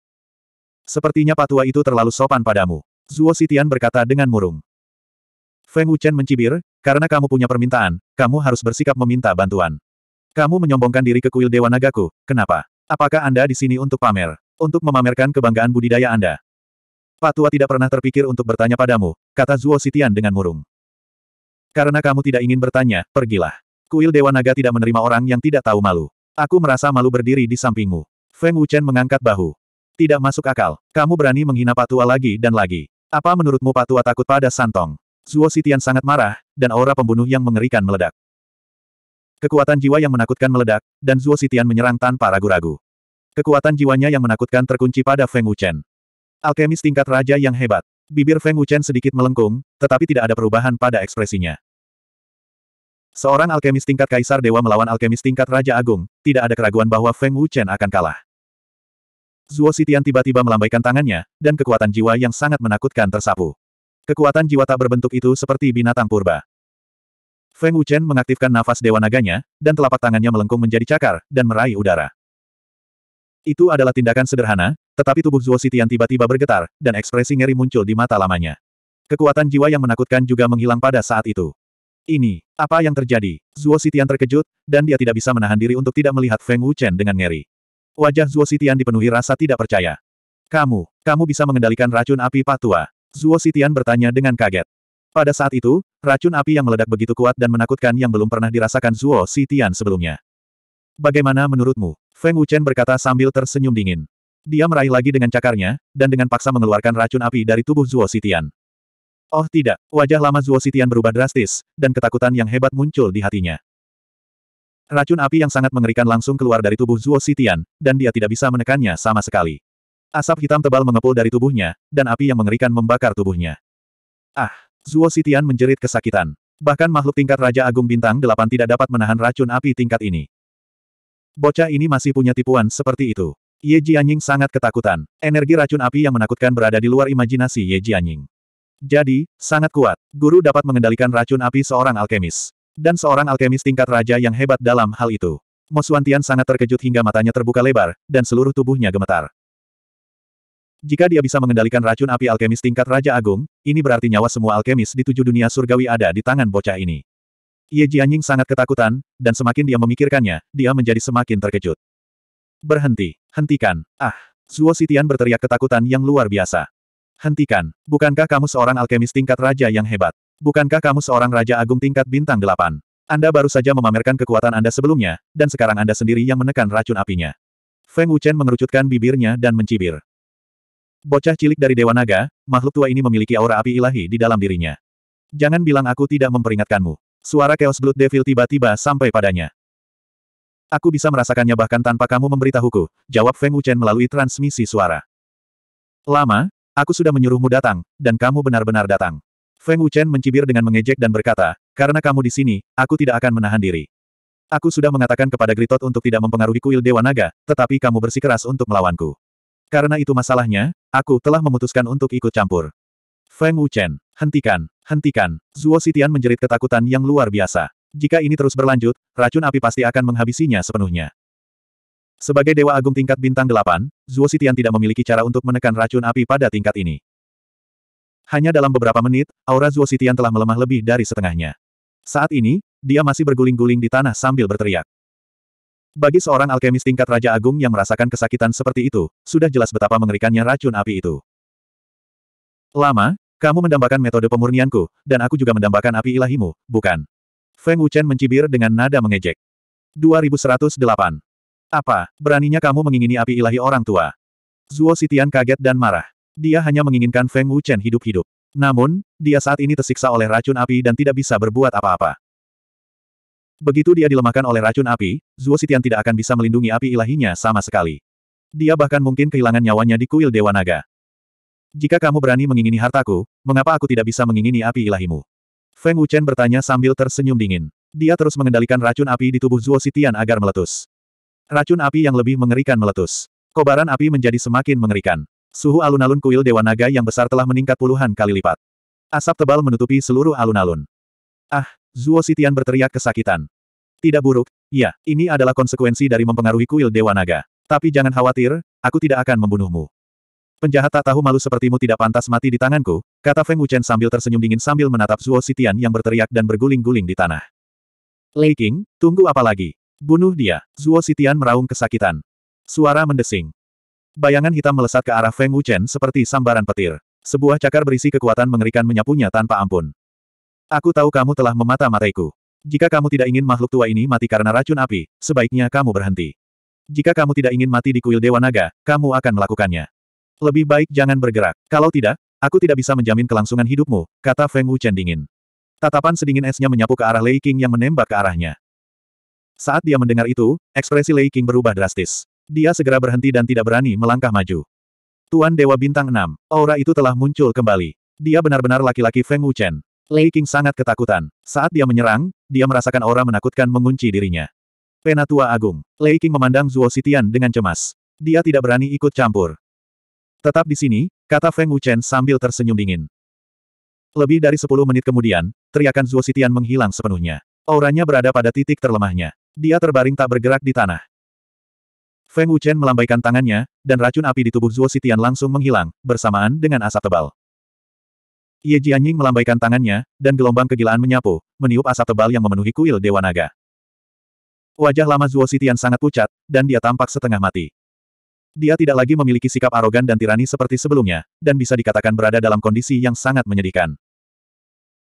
Sepertinya patua itu terlalu sopan padamu. Zuo Sitian berkata dengan murung. Feng Wuchen mencibir, karena kamu punya permintaan, kamu harus bersikap meminta bantuan. Kamu menyombongkan diri ke kuil Dewa Nagaku, kenapa? Apakah Anda di sini untuk pamer? Untuk memamerkan kebanggaan budidaya Anda? Pak tidak pernah terpikir untuk bertanya padamu, kata Zuo Sitian dengan murung. Karena kamu tidak ingin bertanya, pergilah. Kuil Dewa Naga tidak menerima orang yang tidak tahu malu. Aku merasa malu berdiri di sampingmu. Feng Wuchen mengangkat bahu. Tidak masuk akal. Kamu berani menghina Patua lagi dan lagi. Apa menurutmu Patua takut pada Santong? Zuo Sitian sangat marah, dan aura pembunuh yang mengerikan meledak. Kekuatan jiwa yang menakutkan meledak, dan Zuo Sitian menyerang tanpa ragu-ragu. Kekuatan jiwanya yang menakutkan terkunci pada Feng Wuchen. Alkemis tingkat raja yang hebat. Bibir Feng Wuchen sedikit melengkung, tetapi tidak ada perubahan pada ekspresinya. Seorang alkemis tingkat kaisar dewa melawan alkemis tingkat raja agung, tidak ada keraguan bahwa Feng Wuchen akan kalah. Zuo Sitian tiba-tiba melambaikan tangannya, dan kekuatan jiwa yang sangat menakutkan tersapu. Kekuatan jiwa tak berbentuk itu seperti binatang purba. Feng Wuchen mengaktifkan nafas dewa naganya, dan telapak tangannya melengkung menjadi cakar, dan meraih udara. Itu adalah tindakan sederhana, tetapi tubuh Zuo Sitian tiba-tiba bergetar, dan ekspresi ngeri muncul di mata lamanya. Kekuatan jiwa yang menakutkan juga menghilang pada saat itu. Ini, apa yang terjadi? Zuo Sitian terkejut, dan dia tidak bisa menahan diri untuk tidak melihat Feng Wuchen dengan ngeri. Wajah Zuo Sitian dipenuhi rasa tidak percaya. Kamu, kamu bisa mengendalikan racun api patua. Zuo Sitian bertanya dengan kaget. Pada saat itu, racun api yang meledak begitu kuat dan menakutkan yang belum pernah dirasakan Zuo Sitian sebelumnya. Bagaimana menurutmu? Feng Wuchen berkata sambil tersenyum dingin. Dia meraih lagi dengan cakarnya, dan dengan paksa mengeluarkan racun api dari tubuh Zuo Sitian. Oh tidak, wajah lama Zuo Sitian berubah drastis, dan ketakutan yang hebat muncul di hatinya. Racun api yang sangat mengerikan langsung keluar dari tubuh Zuo Sitian, dan dia tidak bisa menekannya sama sekali. Asap hitam tebal mengepul dari tubuhnya, dan api yang mengerikan membakar tubuhnya. Ah! Zuo Sitian menjerit kesakitan. Bahkan makhluk tingkat Raja Agung Bintang 8 tidak dapat menahan racun api tingkat ini. Bocah ini masih punya tipuan seperti itu. Ye Jianying sangat ketakutan. Energi racun api yang menakutkan berada di luar imajinasi Ye Jianying. Jadi, sangat kuat. Guru dapat mengendalikan racun api seorang alkemis. Dan seorang alkemis tingkat raja yang hebat dalam hal itu. Mo Suantian sangat terkejut hingga matanya terbuka lebar, dan seluruh tubuhnya gemetar. Jika dia bisa mengendalikan racun api alkemis tingkat Raja Agung, ini berarti nyawa semua alkemis di tujuh dunia surgawi ada di tangan bocah ini. Ye Jianying sangat ketakutan, dan semakin dia memikirkannya, dia menjadi semakin terkejut. Berhenti. Hentikan. Ah. Zuo Sitian berteriak ketakutan yang luar biasa. Hentikan. Bukankah kamu seorang alkemis tingkat raja yang hebat? Bukankah kamu seorang raja agung tingkat bintang delapan? Anda baru saja memamerkan kekuatan Anda sebelumnya, dan sekarang Anda sendiri yang menekan racun apinya. Feng Wuchen mengerucutkan bibirnya dan mencibir. Bocah cilik dari Dewa Naga, makhluk tua ini memiliki aura api ilahi di dalam dirinya. Jangan bilang aku tidak memperingatkanmu. Suara Chaos Blood Devil tiba-tiba sampai padanya. Aku bisa merasakannya bahkan tanpa kamu memberitahuku, jawab Feng Wuchen melalui transmisi suara. Lama, aku sudah menyuruhmu datang, dan kamu benar-benar datang. Feng Wuchen mencibir dengan mengejek dan berkata, karena kamu di sini, aku tidak akan menahan diri. Aku sudah mengatakan kepada Gritot untuk tidak mempengaruhi kuil Dewa Naga, tetapi kamu bersikeras untuk melawanku. Karena itu masalahnya, aku telah memutuskan untuk ikut campur. Feng Wuchen, hentikan, hentikan. Zuo Sitian menjerit ketakutan yang luar biasa. Jika ini terus berlanjut, racun api pasti akan menghabisinya sepenuhnya. Sebagai Dewa Agung tingkat bintang 8, Zuo Sitian tidak memiliki cara untuk menekan racun api pada tingkat ini. Hanya dalam beberapa menit, aura Zuo Sitian telah melemah lebih dari setengahnya. Saat ini, dia masih berguling-guling di tanah sambil berteriak. Bagi seorang alkemis tingkat Raja Agung yang merasakan kesakitan seperti itu, sudah jelas betapa mengerikannya racun api itu. Lama, kamu mendambakan metode pemurnianku, dan aku juga mendambakan api ilahimu, bukan? Feng Wuchen mencibir dengan nada mengejek. 2108. Apa, beraninya kamu mengingini api ilahi orang tua? Zuo Sitian kaget dan marah. Dia hanya menginginkan Feng Wuchen hidup-hidup. Namun, dia saat ini tersiksa oleh racun api dan tidak bisa berbuat apa-apa. Begitu dia dilemahkan oleh racun api, Zuo Sitian tidak akan bisa melindungi api ilahinya sama sekali. Dia bahkan mungkin kehilangan nyawanya di kuil Dewa Naga. Jika kamu berani mengingini hartaku, mengapa aku tidak bisa mengingini api ilahimu? Feng Wuchen bertanya sambil tersenyum dingin. Dia terus mengendalikan racun api di tubuh Zuo Sitian agar meletus. Racun api yang lebih mengerikan meletus. Kobaran api menjadi semakin mengerikan. Suhu alun-alun kuil Dewa Naga yang besar telah meningkat puluhan kali lipat. Asap tebal menutupi seluruh alun-alun. Ah, Zuo Sitian berteriak kesakitan. Tidak buruk, ya, ini adalah konsekuensi dari mempengaruhi kuil Dewa Naga. Tapi jangan khawatir, aku tidak akan membunuhmu. Penjahat tak tahu malu sepertimu tidak pantas mati di tanganku, kata Feng Wuchen sambil tersenyum dingin sambil menatap Zuo Sitian yang berteriak dan berguling-guling di tanah. Lei King, tunggu apa lagi? Bunuh dia. Zuo Sitian meraung kesakitan. Suara mendesing. Bayangan hitam melesat ke arah Feng Wuchen seperti sambaran petir. Sebuah cakar berisi kekuatan mengerikan menyapunya tanpa ampun. Aku tahu kamu telah memata-mataiku. Jika kamu tidak ingin makhluk tua ini mati karena racun api, sebaiknya kamu berhenti. Jika kamu tidak ingin mati di kuil Dewa Naga, kamu akan melakukannya. Lebih baik jangan bergerak. Kalau tidak, aku tidak bisa menjamin kelangsungan hidupmu, kata Feng Wuchen dingin. Tatapan sedingin esnya menyapu ke arah Lei King yang menembak ke arahnya. Saat dia mendengar itu, ekspresi Lei King berubah drastis. Dia segera berhenti dan tidak berani melangkah maju. Tuan Dewa Bintang 6, aura itu telah muncul kembali. Dia benar-benar laki-laki Feng Wuchen. Lei King sangat ketakutan. Saat dia menyerang, dia merasakan aura menakutkan mengunci dirinya. Penatua Agung, Lei King memandang Zuo Sitian dengan cemas. Dia tidak berani ikut campur. Tetap di sini, kata Feng Wuchen sambil tersenyum dingin. Lebih dari sepuluh menit kemudian, teriakan Zuo Sitian menghilang sepenuhnya. Auranya berada pada titik terlemahnya. Dia terbaring tak bergerak di tanah. Feng Wuchen melambaikan tangannya, dan racun api di tubuh Zuo Sitian langsung menghilang, bersamaan dengan asap tebal. Ye Jianying melambaikan tangannya, dan gelombang kegilaan menyapu, meniup asap tebal yang memenuhi kuil Dewa Naga. Wajah lama Zuo Sitian sangat pucat, dan dia tampak setengah mati. Dia tidak lagi memiliki sikap arogan dan tirani seperti sebelumnya, dan bisa dikatakan berada dalam kondisi yang sangat menyedihkan.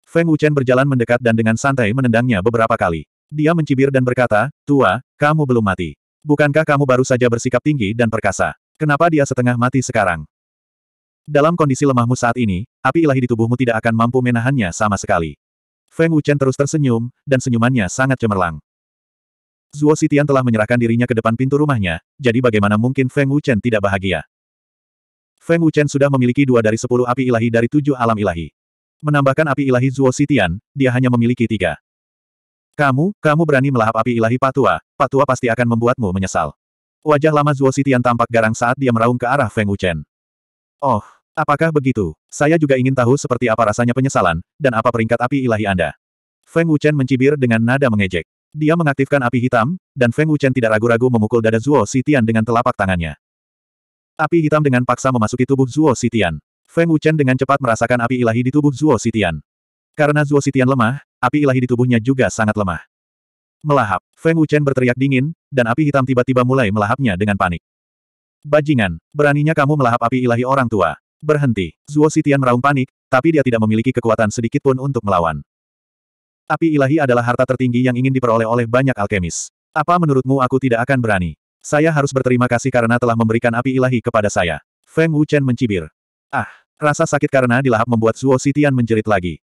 Feng Wuchen berjalan mendekat dan dengan santai menendangnya beberapa kali. Dia mencibir dan berkata, Tua, kamu belum mati. Bukankah kamu baru saja bersikap tinggi dan perkasa? Kenapa dia setengah mati sekarang? Dalam kondisi lemahmu saat ini, api ilahi di tubuhmu tidak akan mampu menahannya sama sekali. Feng Wuchen terus tersenyum, dan senyumannya sangat cemerlang. Zuo Sitian telah menyerahkan dirinya ke depan pintu rumahnya, jadi bagaimana mungkin Feng Wuchen tidak bahagia? Feng Wuchen sudah memiliki dua dari sepuluh api ilahi dari tujuh alam ilahi. Menambahkan api ilahi Zuo Sitian, dia hanya memiliki tiga. Kamu, kamu berani melahap api ilahi Patua, Patua pasti akan membuatmu menyesal. Wajah lama Zuo Sitian tampak garang saat dia meraung ke arah Feng Wuchen. Oh, apakah begitu? Saya juga ingin tahu seperti apa rasanya penyesalan, dan apa peringkat api ilahi Anda. Feng Wuchen mencibir dengan nada mengejek. Dia mengaktifkan api hitam, dan Feng Wuchen tidak ragu-ragu memukul dada Zuo Sitian dengan telapak tangannya. Api hitam dengan paksa memasuki tubuh Zuo Sitian. Feng Wuchen dengan cepat merasakan api ilahi di tubuh Zuo Sitian. Karena Zuo Sitian lemah, api ilahi di tubuhnya juga sangat lemah. Melahap, Feng Wuchen berteriak dingin, dan api hitam tiba-tiba mulai melahapnya dengan panik. Bajingan, beraninya kamu melahap api ilahi orang tua. Berhenti, Zuo Sitian meraung panik, tapi dia tidak memiliki kekuatan sedikitpun untuk melawan. Api ilahi adalah harta tertinggi yang ingin diperoleh oleh banyak alkemis. Apa menurutmu aku tidak akan berani? Saya harus berterima kasih karena telah memberikan api ilahi kepada saya. Feng Wuchen mencibir. Ah, rasa sakit karena dilahap membuat Zuo Sitian menjerit lagi.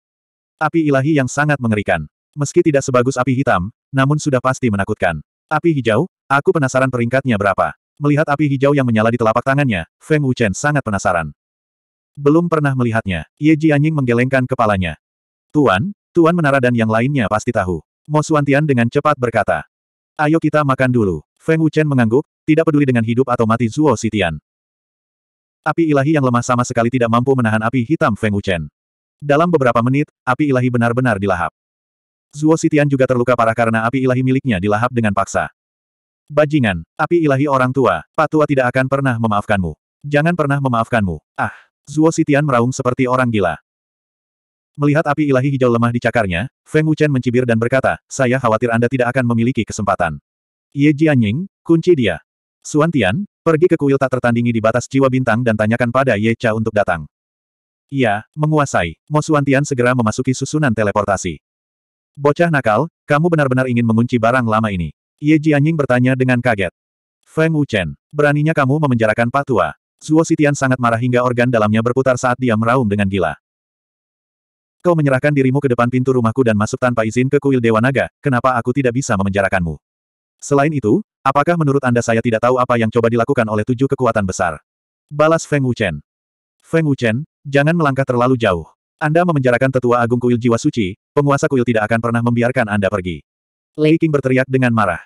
Api ilahi yang sangat mengerikan. Meski tidak sebagus api hitam, namun sudah pasti menakutkan. Api hijau, aku penasaran peringkatnya berapa. Melihat api hijau yang menyala di telapak tangannya, Feng Wuchen sangat penasaran. Belum pernah melihatnya, Ye Ji Anying menggelengkan kepalanya. Tuan, Tuan Menara dan yang lainnya pasti tahu. Mo Suantian dengan cepat berkata. Ayo kita makan dulu. Feng Wuchen mengangguk, tidak peduli dengan hidup atau mati Zuo Sitian. Api ilahi yang lemah sama sekali tidak mampu menahan api hitam Feng Wuchen. Dalam beberapa menit, api ilahi benar-benar dilahap. Zuo Sitian juga terluka parah karena api ilahi miliknya dilahap dengan paksa. Bajingan, api ilahi orang tua, patua tidak akan pernah memaafkanmu. Jangan pernah memaafkanmu. Ah, Zuo Sitian meraung seperti orang gila. Melihat api ilahi hijau lemah di cakarnya, Feng Wuchen mencibir dan berkata, saya khawatir Anda tidak akan memiliki kesempatan. Ye Jianying, kunci dia. Suan Tian, pergi ke kuil tak tertandingi di batas jiwa bintang dan tanyakan pada Ye Cha untuk datang. Iya, menguasai. Mo Suan Tian segera memasuki susunan teleportasi. Bocah nakal, kamu benar-benar ingin mengunci barang lama ini. Ye Jianying bertanya dengan kaget. Feng Wuchen, beraninya kamu memenjarakan patua. Tua. Zuo Sitian sangat marah hingga organ dalamnya berputar saat dia meraung dengan gila. Kau menyerahkan dirimu ke depan pintu rumahku dan masuk tanpa izin ke kuil Dewa Naga, kenapa aku tidak bisa memenjarakanmu? Selain itu, apakah menurut Anda saya tidak tahu apa yang coba dilakukan oleh tujuh kekuatan besar? Balas Feng Wuchen. Feng Wuchen, jangan melangkah terlalu jauh. Anda memenjarakan tetua agung kuil jiwa suci, penguasa kuil tidak akan pernah membiarkan Anda pergi. Lei King berteriak dengan marah.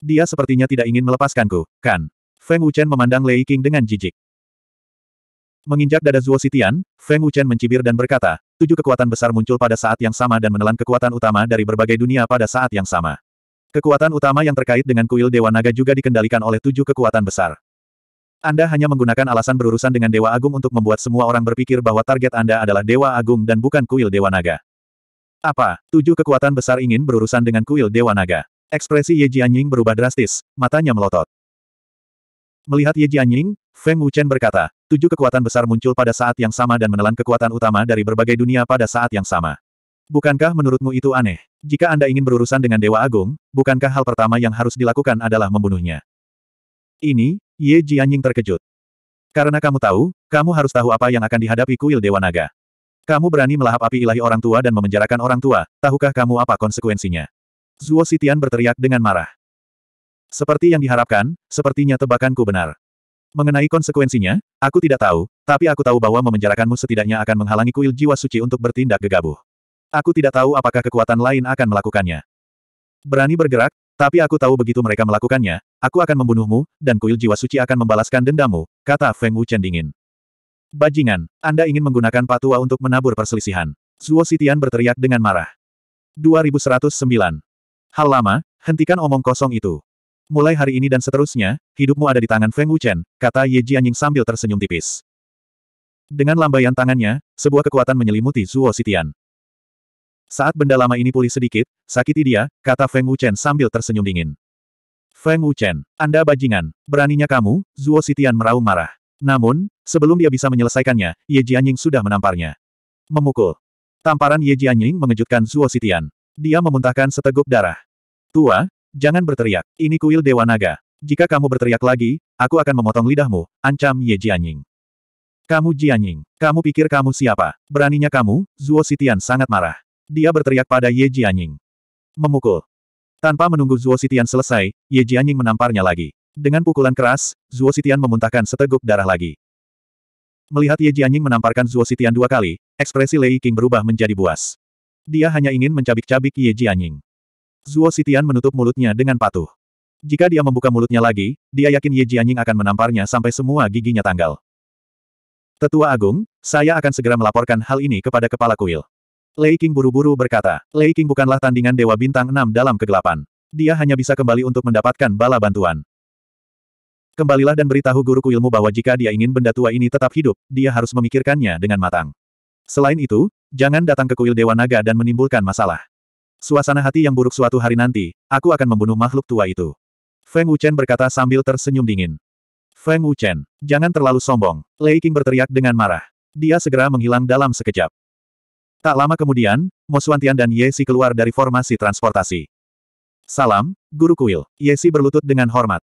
Dia sepertinya tidak ingin melepaskanku, kan? Feng Wuchen memandang Lei King dengan jijik. Menginjak dada Zuo Sitian, Feng Wuchen mencibir dan berkata, tujuh kekuatan besar muncul pada saat yang sama dan menelan kekuatan utama dari berbagai dunia pada saat yang sama. Kekuatan utama yang terkait dengan kuil Dewa Naga juga dikendalikan oleh tujuh kekuatan besar. Anda hanya menggunakan alasan berurusan dengan Dewa Agung untuk membuat semua orang berpikir bahwa target Anda adalah Dewa Agung dan bukan kuil Dewa Naga. Apa, tujuh kekuatan besar ingin berurusan dengan kuil Dewa Naga? Ekspresi Ye Jianying berubah drastis, matanya melotot. Melihat Ye Jianying, Feng Wuchen berkata, tujuh kekuatan besar muncul pada saat yang sama dan menelan kekuatan utama dari berbagai dunia pada saat yang sama. Bukankah menurutmu itu aneh? Jika Anda ingin berurusan dengan Dewa Agung, bukankah hal pertama yang harus dilakukan adalah membunuhnya? Ini, Ye Jianying terkejut. Karena kamu tahu, kamu harus tahu apa yang akan dihadapi kuil Dewa Naga. Kamu berani melahap api ilahi orang tua dan memenjarakan orang tua, tahukah kamu apa konsekuensinya? Zuo Sitian berteriak dengan marah. Seperti yang diharapkan, sepertinya tebakanku benar. Mengenai konsekuensinya, aku tidak tahu, tapi aku tahu bahwa memenjarakanmu setidaknya akan menghalangi kuil jiwa suci untuk bertindak gegabah. Aku tidak tahu apakah kekuatan lain akan melakukannya. Berani bergerak, tapi aku tahu begitu mereka melakukannya, aku akan membunuhmu, dan kuil jiwa suci akan membalaskan dendamu, kata Feng Wuchen dingin. Bajingan, Anda ingin menggunakan patua untuk menabur perselisihan. Zuo Sitian berteriak dengan marah. 2109. Hal lama, hentikan omong kosong itu. Mulai hari ini dan seterusnya, hidupmu ada di tangan Feng Wuchen, kata Ye Jianying sambil tersenyum tipis. Dengan lambaian tangannya, sebuah kekuatan menyelimuti Zuo Sitian. Saat benda lama ini pulih sedikit, sakiti dia, kata Feng Wuchen sambil tersenyum dingin. Feng Wuchen, Anda bajingan, beraninya kamu, Zuo Sitian meraung marah. Namun, sebelum dia bisa menyelesaikannya, Ye Jianying sudah menamparnya. Memukul. Tamparan Ye Jianying mengejutkan Zuo Sitian. Dia memuntahkan seteguk darah. Tua, Jangan berteriak, ini kuil Dewa Naga. Jika kamu berteriak lagi, aku akan memotong lidahmu, ancam Ye Jianying. Kamu Jianying, kamu pikir kamu siapa? Beraninya kamu, Zuo Sitian sangat marah. Dia berteriak pada Ye Jianying. Memukul. Tanpa menunggu Zuo Sitian selesai, Ye Jianying menamparnya lagi. Dengan pukulan keras, Zuo Sitian memuntahkan seteguk darah lagi. Melihat Ye Jianying menamparkan Zuo Sitian dua kali, ekspresi Lei King berubah menjadi buas. Dia hanya ingin mencabik-cabik Ye Jianying. Zuo Sitian menutup mulutnya dengan patuh. Jika dia membuka mulutnya lagi, dia yakin Ye Jianying akan menamparnya sampai semua giginya tanggal. Tetua Agung, saya akan segera melaporkan hal ini kepada kepala kuil. Lei King buru-buru berkata, Lei King bukanlah tandingan Dewa Bintang 6 dalam kegelapan. Dia hanya bisa kembali untuk mendapatkan bala bantuan. Kembalilah dan beritahu guru kuilmu bahwa jika dia ingin benda tua ini tetap hidup, dia harus memikirkannya dengan matang. Selain itu, jangan datang ke kuil Dewa Naga dan menimbulkan masalah. Suasana hati yang buruk suatu hari nanti, aku akan membunuh makhluk tua itu. Feng Wuchen berkata sambil tersenyum dingin. Feng Wuchen, jangan terlalu sombong, Lei King berteriak dengan marah. Dia segera menghilang dalam sekejap. Tak lama kemudian, Mo Xuantian dan Ye Yesi keluar dari formasi transportasi. Salam, Guru Kuil, Ye Yesi berlutut dengan hormat.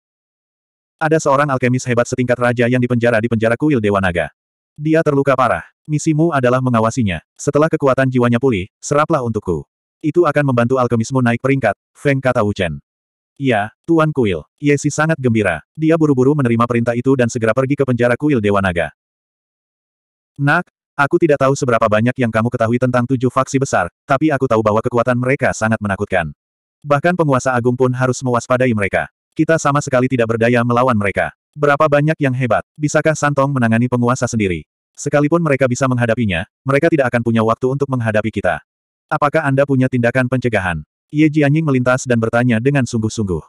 Ada seorang alkemis hebat setingkat raja yang dipenjara di penjara kuil Dewa Naga. Dia terluka parah. Misimu adalah mengawasinya. Setelah kekuatan jiwanya pulih, seraplah untukku. Itu akan membantu alkemismu naik peringkat, Feng kata Wu Chen. Ya, Tuan Kuil. Yesi sangat gembira. Dia buru-buru menerima perintah itu dan segera pergi ke penjara kuil Dewa Naga. Nak, aku tidak tahu seberapa banyak yang kamu ketahui tentang tujuh faksi besar, tapi aku tahu bahwa kekuatan mereka sangat menakutkan. Bahkan penguasa agung pun harus mewaspadai mereka. Kita sama sekali tidak berdaya melawan mereka. Berapa banyak yang hebat? Bisakah Santong menangani penguasa sendiri? Sekalipun mereka bisa menghadapinya, mereka tidak akan punya waktu untuk menghadapi kita. Apakah Anda punya tindakan pencegahan? Ye Jianying melintas dan bertanya dengan sungguh-sungguh.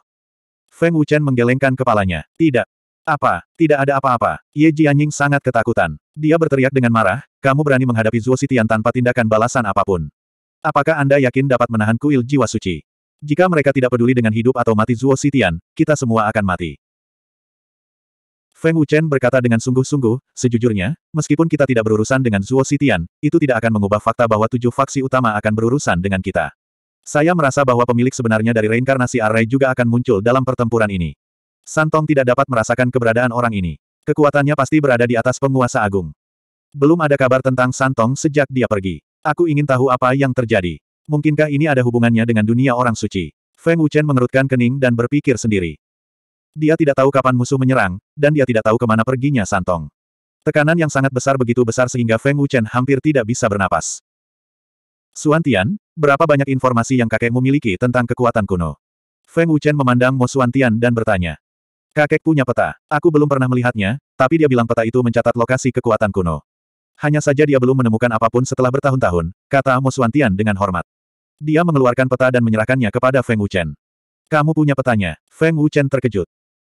Feng Wuchen menggelengkan kepalanya. Tidak. Apa? Tidak ada apa-apa. Ye Jianying sangat ketakutan. Dia berteriak dengan marah, kamu berani menghadapi Zuo Sitian tanpa tindakan balasan apapun. Apakah Anda yakin dapat menahan kuil jiwa suci? Jika mereka tidak peduli dengan hidup atau mati Zuo Sitian, kita semua akan mati. Feng Wuchen berkata dengan sungguh-sungguh, sejujurnya, meskipun kita tidak berurusan dengan Zuo Sitian, itu tidak akan mengubah fakta bahwa tujuh faksi utama akan berurusan dengan kita. Saya merasa bahwa pemilik sebenarnya dari reinkarnasi Array juga akan muncul dalam pertempuran ini. Santong tidak dapat merasakan keberadaan orang ini. Kekuatannya pasti berada di atas penguasa agung. Belum ada kabar tentang Santong sejak dia pergi. Aku ingin tahu apa yang terjadi. Mungkinkah ini ada hubungannya dengan dunia orang suci? Feng Wuchen mengerutkan kening dan berpikir sendiri. Dia tidak tahu kapan musuh menyerang, dan dia tidak tahu kemana perginya Santong. Tekanan yang sangat besar begitu besar sehingga Feng Wuchen hampir tidak bisa bernapas. Suantian, berapa banyak informasi yang kakekmu miliki tentang kekuatan kuno? Feng Wuchen memandang Mo Suantian dan bertanya. Kakek punya peta. Aku belum pernah melihatnya, tapi dia bilang peta itu mencatat lokasi kekuatan kuno. Hanya saja dia belum menemukan apapun setelah bertahun-tahun, kata Mo Suantian dengan hormat. Dia mengeluarkan peta dan menyerahkannya kepada Feng Wuchen. Kamu punya petanya? Feng Wuchen terkejut.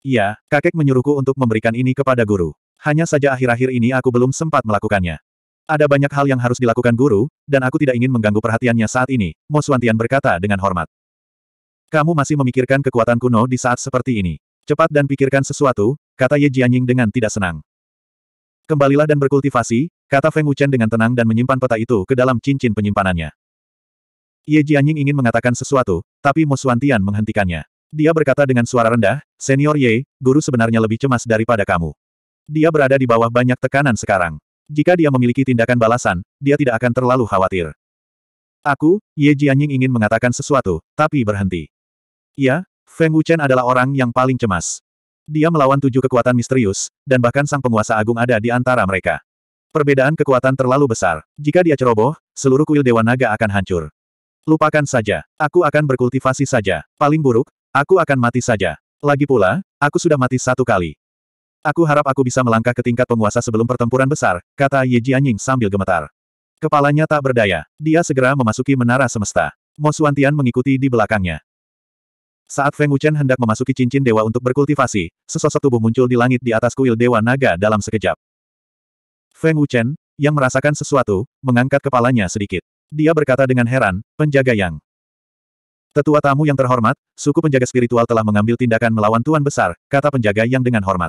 Iya, kakek menyuruhku untuk memberikan ini kepada guru. Hanya saja akhir-akhir ini aku belum sempat melakukannya. Ada banyak hal yang harus dilakukan guru, dan aku tidak ingin mengganggu perhatiannya saat ini, Mo Suantian berkata dengan hormat. Kamu masih memikirkan kekuatan kuno di saat seperti ini. Cepat dan pikirkan sesuatu, kata Ye Jianying dengan tidak senang. Kembalilah dan berkultivasi, kata Feng Wuchen dengan tenang dan menyimpan peta itu ke dalam cincin penyimpanannya. Ye Jianying ingin mengatakan sesuatu, tapi Mo Suantian menghentikannya. Dia berkata dengan suara rendah, Senior Ye, guru sebenarnya lebih cemas daripada kamu. Dia berada di bawah banyak tekanan sekarang. Jika dia memiliki tindakan balasan, dia tidak akan terlalu khawatir. Aku, Ye Jianying ingin mengatakan sesuatu, tapi berhenti. Ya, Feng Wuchen adalah orang yang paling cemas. Dia melawan tujuh kekuatan misterius, dan bahkan sang penguasa agung ada di antara mereka. Perbedaan kekuatan terlalu besar. Jika dia ceroboh, seluruh kuil Dewa Naga akan hancur. Lupakan saja. Aku akan berkultivasi saja. Paling buruk, Aku akan mati saja. Lagi pula, aku sudah mati satu kali. Aku harap aku bisa melangkah ke tingkat penguasa sebelum pertempuran besar, kata Ye Jianying sambil gemetar. Kepalanya tak berdaya. Dia segera memasuki menara semesta. Mo Suantian mengikuti di belakangnya. Saat Feng Wuchen hendak memasuki cincin dewa untuk berkultivasi, sesosok tubuh muncul di langit di atas kuil dewa naga dalam sekejap. Feng Wuchen, yang merasakan sesuatu, mengangkat kepalanya sedikit. Dia berkata dengan heran, penjaga Yang. Tetua tamu yang terhormat, suku penjaga spiritual telah mengambil tindakan melawan Tuan Besar, kata penjaga yang dengan hormat.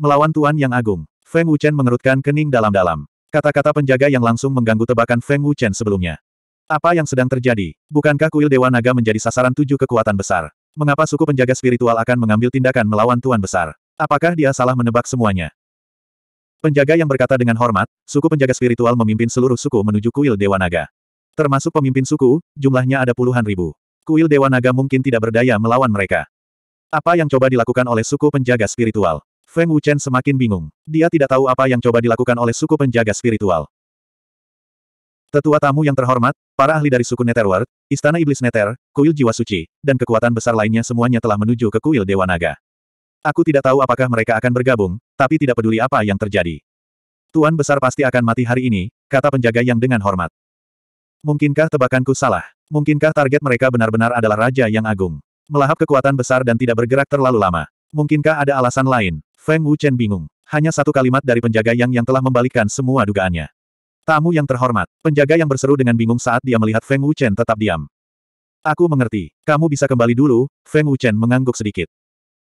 Melawan Tuan Yang Agung. Feng Wuchen mengerutkan kening dalam-dalam. Kata-kata penjaga yang langsung mengganggu tebakan Feng Wuchen sebelumnya. Apa yang sedang terjadi? Bukankah kuil Dewa Naga menjadi sasaran tujuh kekuatan besar? Mengapa suku penjaga spiritual akan mengambil tindakan melawan Tuan Besar? Apakah dia salah menebak semuanya? Penjaga yang berkata dengan hormat, suku penjaga spiritual memimpin seluruh suku menuju kuil Dewa Naga. Termasuk pemimpin suku, jumlahnya ada puluhan ribu. Kuil Dewa Naga mungkin tidak berdaya melawan mereka. Apa yang coba dilakukan oleh suku penjaga spiritual? Feng Wuchen semakin bingung. Dia tidak tahu apa yang coba dilakukan oleh suku penjaga spiritual. Tetua tamu yang terhormat, para ahli dari suku Netherworld, Istana Iblis Nether, Kuil Jiwa Suci, dan kekuatan besar lainnya semuanya telah menuju ke Kuil Dewa Naga. Aku tidak tahu apakah mereka akan bergabung, tapi tidak peduli apa yang terjadi. Tuan besar pasti akan mati hari ini, kata penjaga yang dengan hormat. Mungkinkah tebakanku salah? Mungkinkah target mereka benar-benar adalah Raja yang Agung? Melahap kekuatan besar dan tidak bergerak terlalu lama. Mungkinkah ada alasan lain? Feng Wuchen bingung. Hanya satu kalimat dari penjaga yang yang telah membalikkan semua dugaannya. Tamu yang terhormat, penjaga yang berseru dengan bingung saat dia melihat Feng Wuchen tetap diam. Aku mengerti, kamu bisa kembali dulu, Feng Wuchen mengangguk sedikit.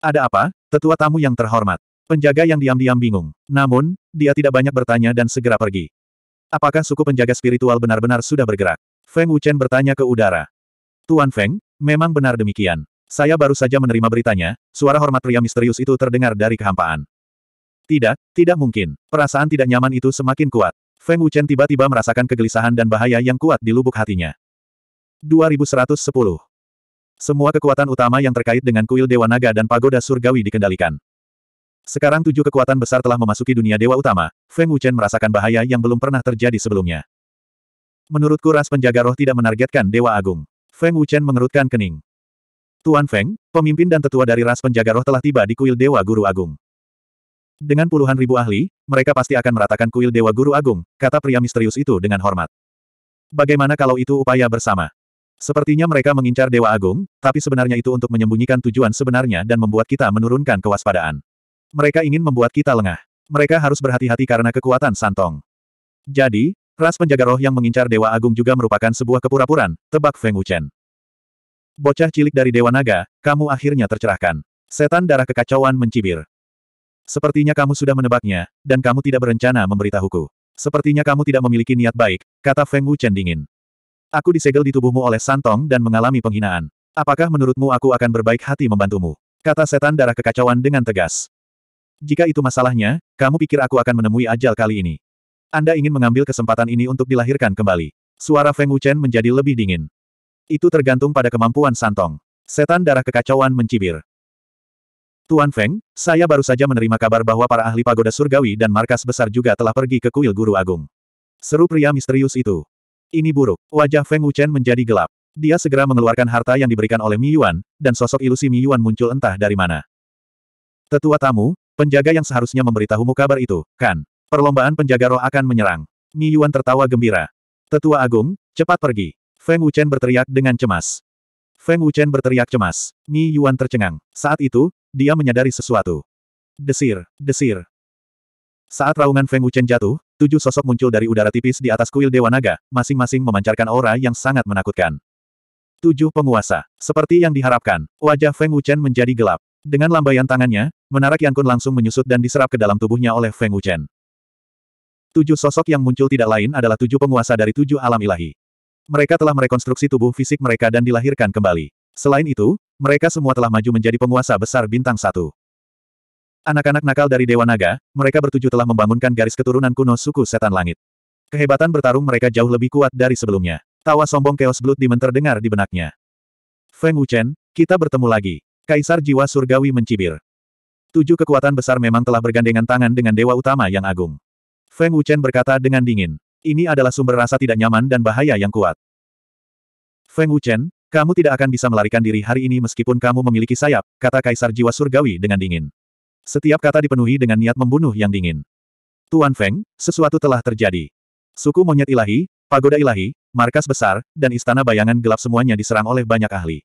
Ada apa, tetua tamu yang terhormat? Penjaga yang diam-diam bingung. Namun, dia tidak banyak bertanya dan segera pergi. Apakah suku penjaga spiritual benar-benar sudah bergerak? Feng Wuchen bertanya ke udara. Tuan Feng, memang benar demikian. Saya baru saja menerima beritanya, suara hormat pria misterius itu terdengar dari kehampaan. Tidak, tidak mungkin. Perasaan tidak nyaman itu semakin kuat. Feng Wuchen tiba-tiba merasakan kegelisahan dan bahaya yang kuat di lubuk hatinya. 2110. Semua kekuatan utama yang terkait dengan kuil Dewa Naga dan Pagoda Surgawi dikendalikan. Sekarang tujuh kekuatan besar telah memasuki dunia dewa utama, Feng Wuchen merasakan bahaya yang belum pernah terjadi sebelumnya. Menurutku ras penjaga roh tidak menargetkan dewa agung. Feng Wuchen mengerutkan kening. Tuan Feng, pemimpin dan tetua dari ras penjaga roh telah tiba di kuil dewa guru agung. Dengan puluhan ribu ahli, mereka pasti akan meratakan kuil dewa guru agung, kata pria misterius itu dengan hormat. Bagaimana kalau itu upaya bersama? Sepertinya mereka mengincar Dewa Agung, tapi sebenarnya itu untuk menyembunyikan tujuan sebenarnya dan membuat kita menurunkan kewaspadaan. Mereka ingin membuat kita lengah. Mereka harus berhati-hati karena kekuatan santong. Jadi, ras penjaga roh yang mengincar Dewa Agung juga merupakan sebuah kepura puraan tebak Feng Wuchen. Bocah cilik dari Dewa Naga, kamu akhirnya tercerahkan. Setan darah kekacauan mencibir. Sepertinya kamu sudah menebaknya, dan kamu tidak berencana memberitahuku. Sepertinya kamu tidak memiliki niat baik, kata Feng Wuchen dingin. Aku disegel di tubuhmu oleh santong dan mengalami penghinaan. Apakah menurutmu aku akan berbaik hati membantumu? Kata setan darah kekacauan dengan tegas. Jika itu masalahnya, kamu pikir aku akan menemui ajal kali ini. Anda ingin mengambil kesempatan ini untuk dilahirkan kembali. Suara Feng Wuchen menjadi lebih dingin. Itu tergantung pada kemampuan Santong. Setan darah kekacauan mencibir. Tuan Feng, saya baru saja menerima kabar bahwa para ahli pagoda surgawi dan markas besar juga telah pergi ke kuil guru agung. Seru pria misterius itu. Ini buruk. Wajah Feng Wuchen menjadi gelap. Dia segera mengeluarkan harta yang diberikan oleh Mi Yuan, dan sosok ilusi Mi Yuan muncul entah dari mana. Tetua tamu, Penjaga yang seharusnya memberitahumu kabar itu, kan? Perlombaan penjaga roh akan menyerang. Ni Yuan tertawa gembira. Tetua Agung, cepat pergi. Feng Wuchen berteriak dengan cemas. Feng Wuchen berteriak cemas. Ni Yuan tercengang. Saat itu, dia menyadari sesuatu. Desir, desir. Saat raungan Feng Wuchen jatuh, tujuh sosok muncul dari udara tipis di atas kuil Dewa Naga, masing-masing memancarkan aura yang sangat menakutkan. Tujuh penguasa. Seperti yang diharapkan, wajah Feng Wuchen menjadi gelap. Dengan lambaian tangannya, menara kun langsung menyusut dan diserap ke dalam tubuhnya oleh Feng Wuchen. Tujuh sosok yang muncul tidak lain adalah tujuh penguasa dari tujuh alam ilahi. Mereka telah merekonstruksi tubuh fisik mereka dan dilahirkan kembali. Selain itu, mereka semua telah maju menjadi penguasa besar bintang satu. Anak-anak nakal dari Dewa Naga, mereka bertujuh telah membangunkan garis keturunan kuno suku Setan Langit. Kehebatan bertarung mereka jauh lebih kuat dari sebelumnya. Tawa sombong Chaos Blood Demon terdengar di benaknya. Feng Wuchen, kita bertemu lagi. Kaisar Jiwa Surgawi mencibir. Tujuh kekuatan besar memang telah bergandengan tangan dengan dewa utama yang agung. Feng Wuchen berkata dengan dingin. Ini adalah sumber rasa tidak nyaman dan bahaya yang kuat. Feng Wuchen, kamu tidak akan bisa melarikan diri hari ini meskipun kamu memiliki sayap, kata Kaisar Jiwa Surgawi dengan dingin. Setiap kata dipenuhi dengan niat membunuh yang dingin. Tuan Feng, sesuatu telah terjadi. Suku monyet ilahi, pagoda ilahi, markas besar, dan istana bayangan gelap semuanya diserang oleh banyak ahli.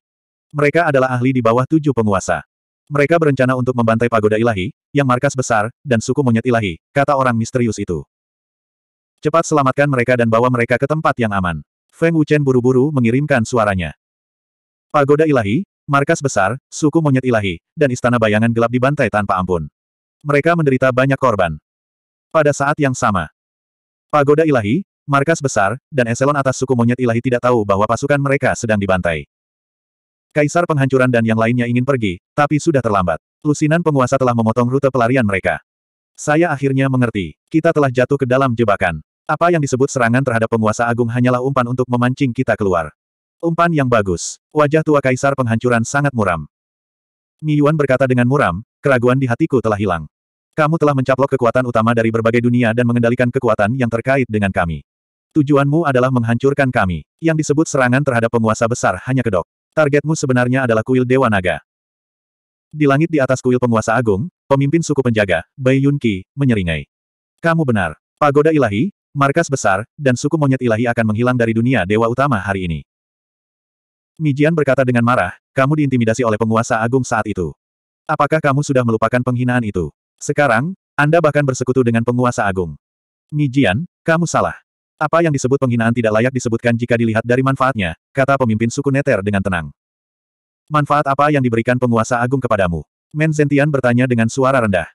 Mereka adalah ahli di bawah tujuh penguasa. Mereka berencana untuk membantai pagoda ilahi, yang markas besar, dan suku monyet ilahi, kata orang misterius itu. Cepat selamatkan mereka dan bawa mereka ke tempat yang aman. Feng Wuchen buru-buru mengirimkan suaranya. Pagoda ilahi, markas besar, suku monyet ilahi, dan istana bayangan gelap dibantai tanpa ampun. Mereka menderita banyak korban. Pada saat yang sama, pagoda ilahi, markas besar, dan eselon atas suku monyet ilahi tidak tahu bahwa pasukan mereka sedang dibantai. Kaisar penghancuran dan yang lainnya ingin pergi, tapi sudah terlambat. Lusinan penguasa telah memotong rute pelarian mereka. Saya akhirnya mengerti. Kita telah jatuh ke dalam jebakan. Apa yang disebut serangan terhadap penguasa agung hanyalah umpan untuk memancing kita keluar. Umpan yang bagus. Wajah tua kaisar penghancuran sangat muram. Mi Yuan berkata dengan muram, keraguan di hatiku telah hilang. Kamu telah mencaplok kekuatan utama dari berbagai dunia dan mengendalikan kekuatan yang terkait dengan kami. Tujuanmu adalah menghancurkan kami. Yang disebut serangan terhadap penguasa besar hanya kedok. Targetmu sebenarnya adalah kuil Dewa Naga. Di langit di atas kuil penguasa agung, pemimpin suku penjaga, Bai Yunqi menyeringai. Kamu benar. Pagoda ilahi, markas besar, dan suku monyet ilahi akan menghilang dari dunia dewa utama hari ini. Mijian berkata dengan marah, kamu diintimidasi oleh penguasa agung saat itu. Apakah kamu sudah melupakan penghinaan itu? Sekarang, Anda bahkan bersekutu dengan penguasa agung. Mijian, kamu salah. Apa yang disebut penghinaan tidak layak disebutkan jika dilihat dari manfaatnya, kata pemimpin suku Neter dengan tenang. Manfaat apa yang diberikan penguasa agung kepadamu? Men Zentian bertanya dengan suara rendah.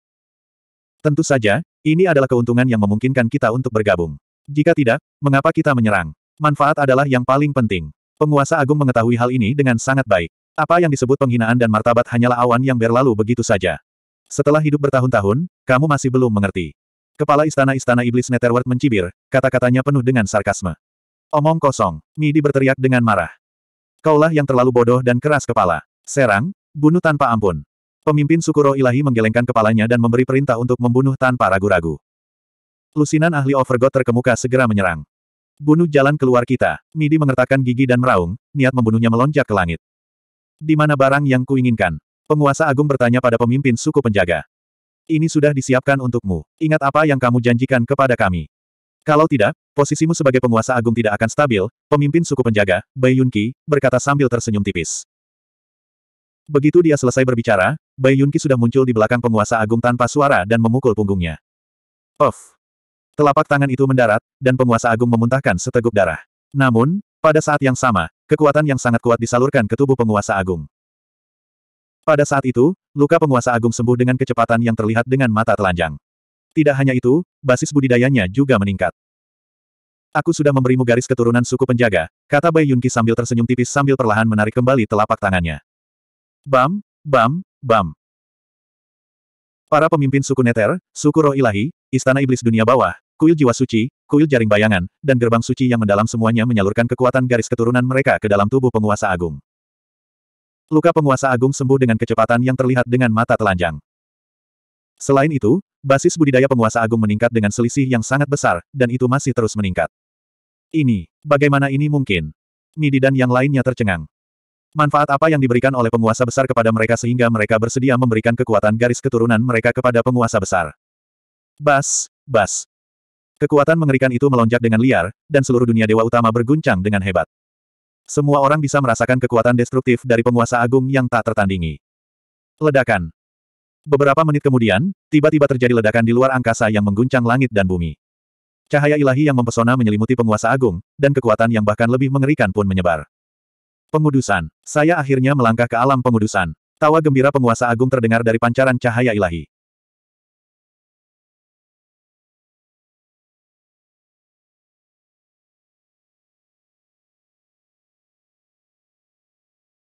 Tentu saja, ini adalah keuntungan yang memungkinkan kita untuk bergabung. Jika tidak, mengapa kita menyerang? Manfaat adalah yang paling penting. Penguasa agung mengetahui hal ini dengan sangat baik. Apa yang disebut penghinaan dan martabat hanyalah awan yang berlalu begitu saja. Setelah hidup bertahun-tahun, kamu masih belum mengerti. Kepala istana-istana iblis Netherworld mencibir, kata-katanya penuh dengan sarkasme. Omong kosong, Midi berteriak dengan marah. Kaulah yang terlalu bodoh dan keras kepala. Serang, bunuh tanpa ampun. Pemimpin Sukuro Ilahi menggelengkan kepalanya dan memberi perintah untuk membunuh tanpa ragu-ragu. Lusinan ahli Overgod terkemuka segera menyerang. Bunuh jalan keluar kita. Midi mengertakkan gigi dan meraung, niat membunuhnya melonjak ke langit. Di mana barang yang kuinginkan? Penguasa agung bertanya pada pemimpin suku penjaga. Ini sudah disiapkan untukmu. Ingat apa yang kamu janjikan kepada kami. Kalau tidak, posisimu sebagai penguasa agung tidak akan stabil, pemimpin suku penjaga, Bai Yunqi, berkata sambil tersenyum tipis. Begitu dia selesai berbicara, Bai Yunqi sudah muncul di belakang penguasa agung tanpa suara dan memukul punggungnya. Of! Telapak tangan itu mendarat, dan penguasa agung memuntahkan seteguk darah. Namun, pada saat yang sama, kekuatan yang sangat kuat disalurkan ke tubuh penguasa agung. Pada saat itu, luka penguasa agung sembuh dengan kecepatan yang terlihat dengan mata telanjang. Tidak hanya itu, basis budidayanya juga meningkat. Aku sudah memberimu garis keturunan suku penjaga, kata Bai Yunqi sambil tersenyum tipis sambil perlahan menarik kembali telapak tangannya. Bam, bam, bam. Para pemimpin suku Neter, suku roh ilahi, istana iblis dunia bawah, kuil jiwa suci, kuil jaring bayangan, dan gerbang suci yang mendalam semuanya menyalurkan kekuatan garis keturunan mereka ke dalam tubuh penguasa agung. Luka penguasa agung sembuh dengan kecepatan yang terlihat dengan mata telanjang. Selain itu, basis budidaya penguasa agung meningkat dengan selisih yang sangat besar, dan itu masih terus meningkat. Ini, bagaimana ini mungkin? Midi dan yang lainnya tercengang. Manfaat apa yang diberikan oleh penguasa besar kepada mereka sehingga mereka bersedia memberikan kekuatan garis keturunan mereka kepada penguasa besar? Bas, bas. Kekuatan mengerikan itu melonjak dengan liar, dan seluruh dunia dewa utama berguncang dengan hebat. Semua orang bisa merasakan kekuatan destruktif dari penguasa agung yang tak tertandingi. Ledakan. Beberapa menit kemudian, tiba-tiba terjadi ledakan di luar angkasa yang mengguncang langit dan bumi. Cahaya ilahi yang mempesona menyelimuti penguasa agung, dan kekuatan yang bahkan lebih mengerikan pun menyebar. Pengudusan. Saya akhirnya melangkah ke alam pengudusan. Tawa gembira penguasa agung terdengar dari pancaran cahaya ilahi.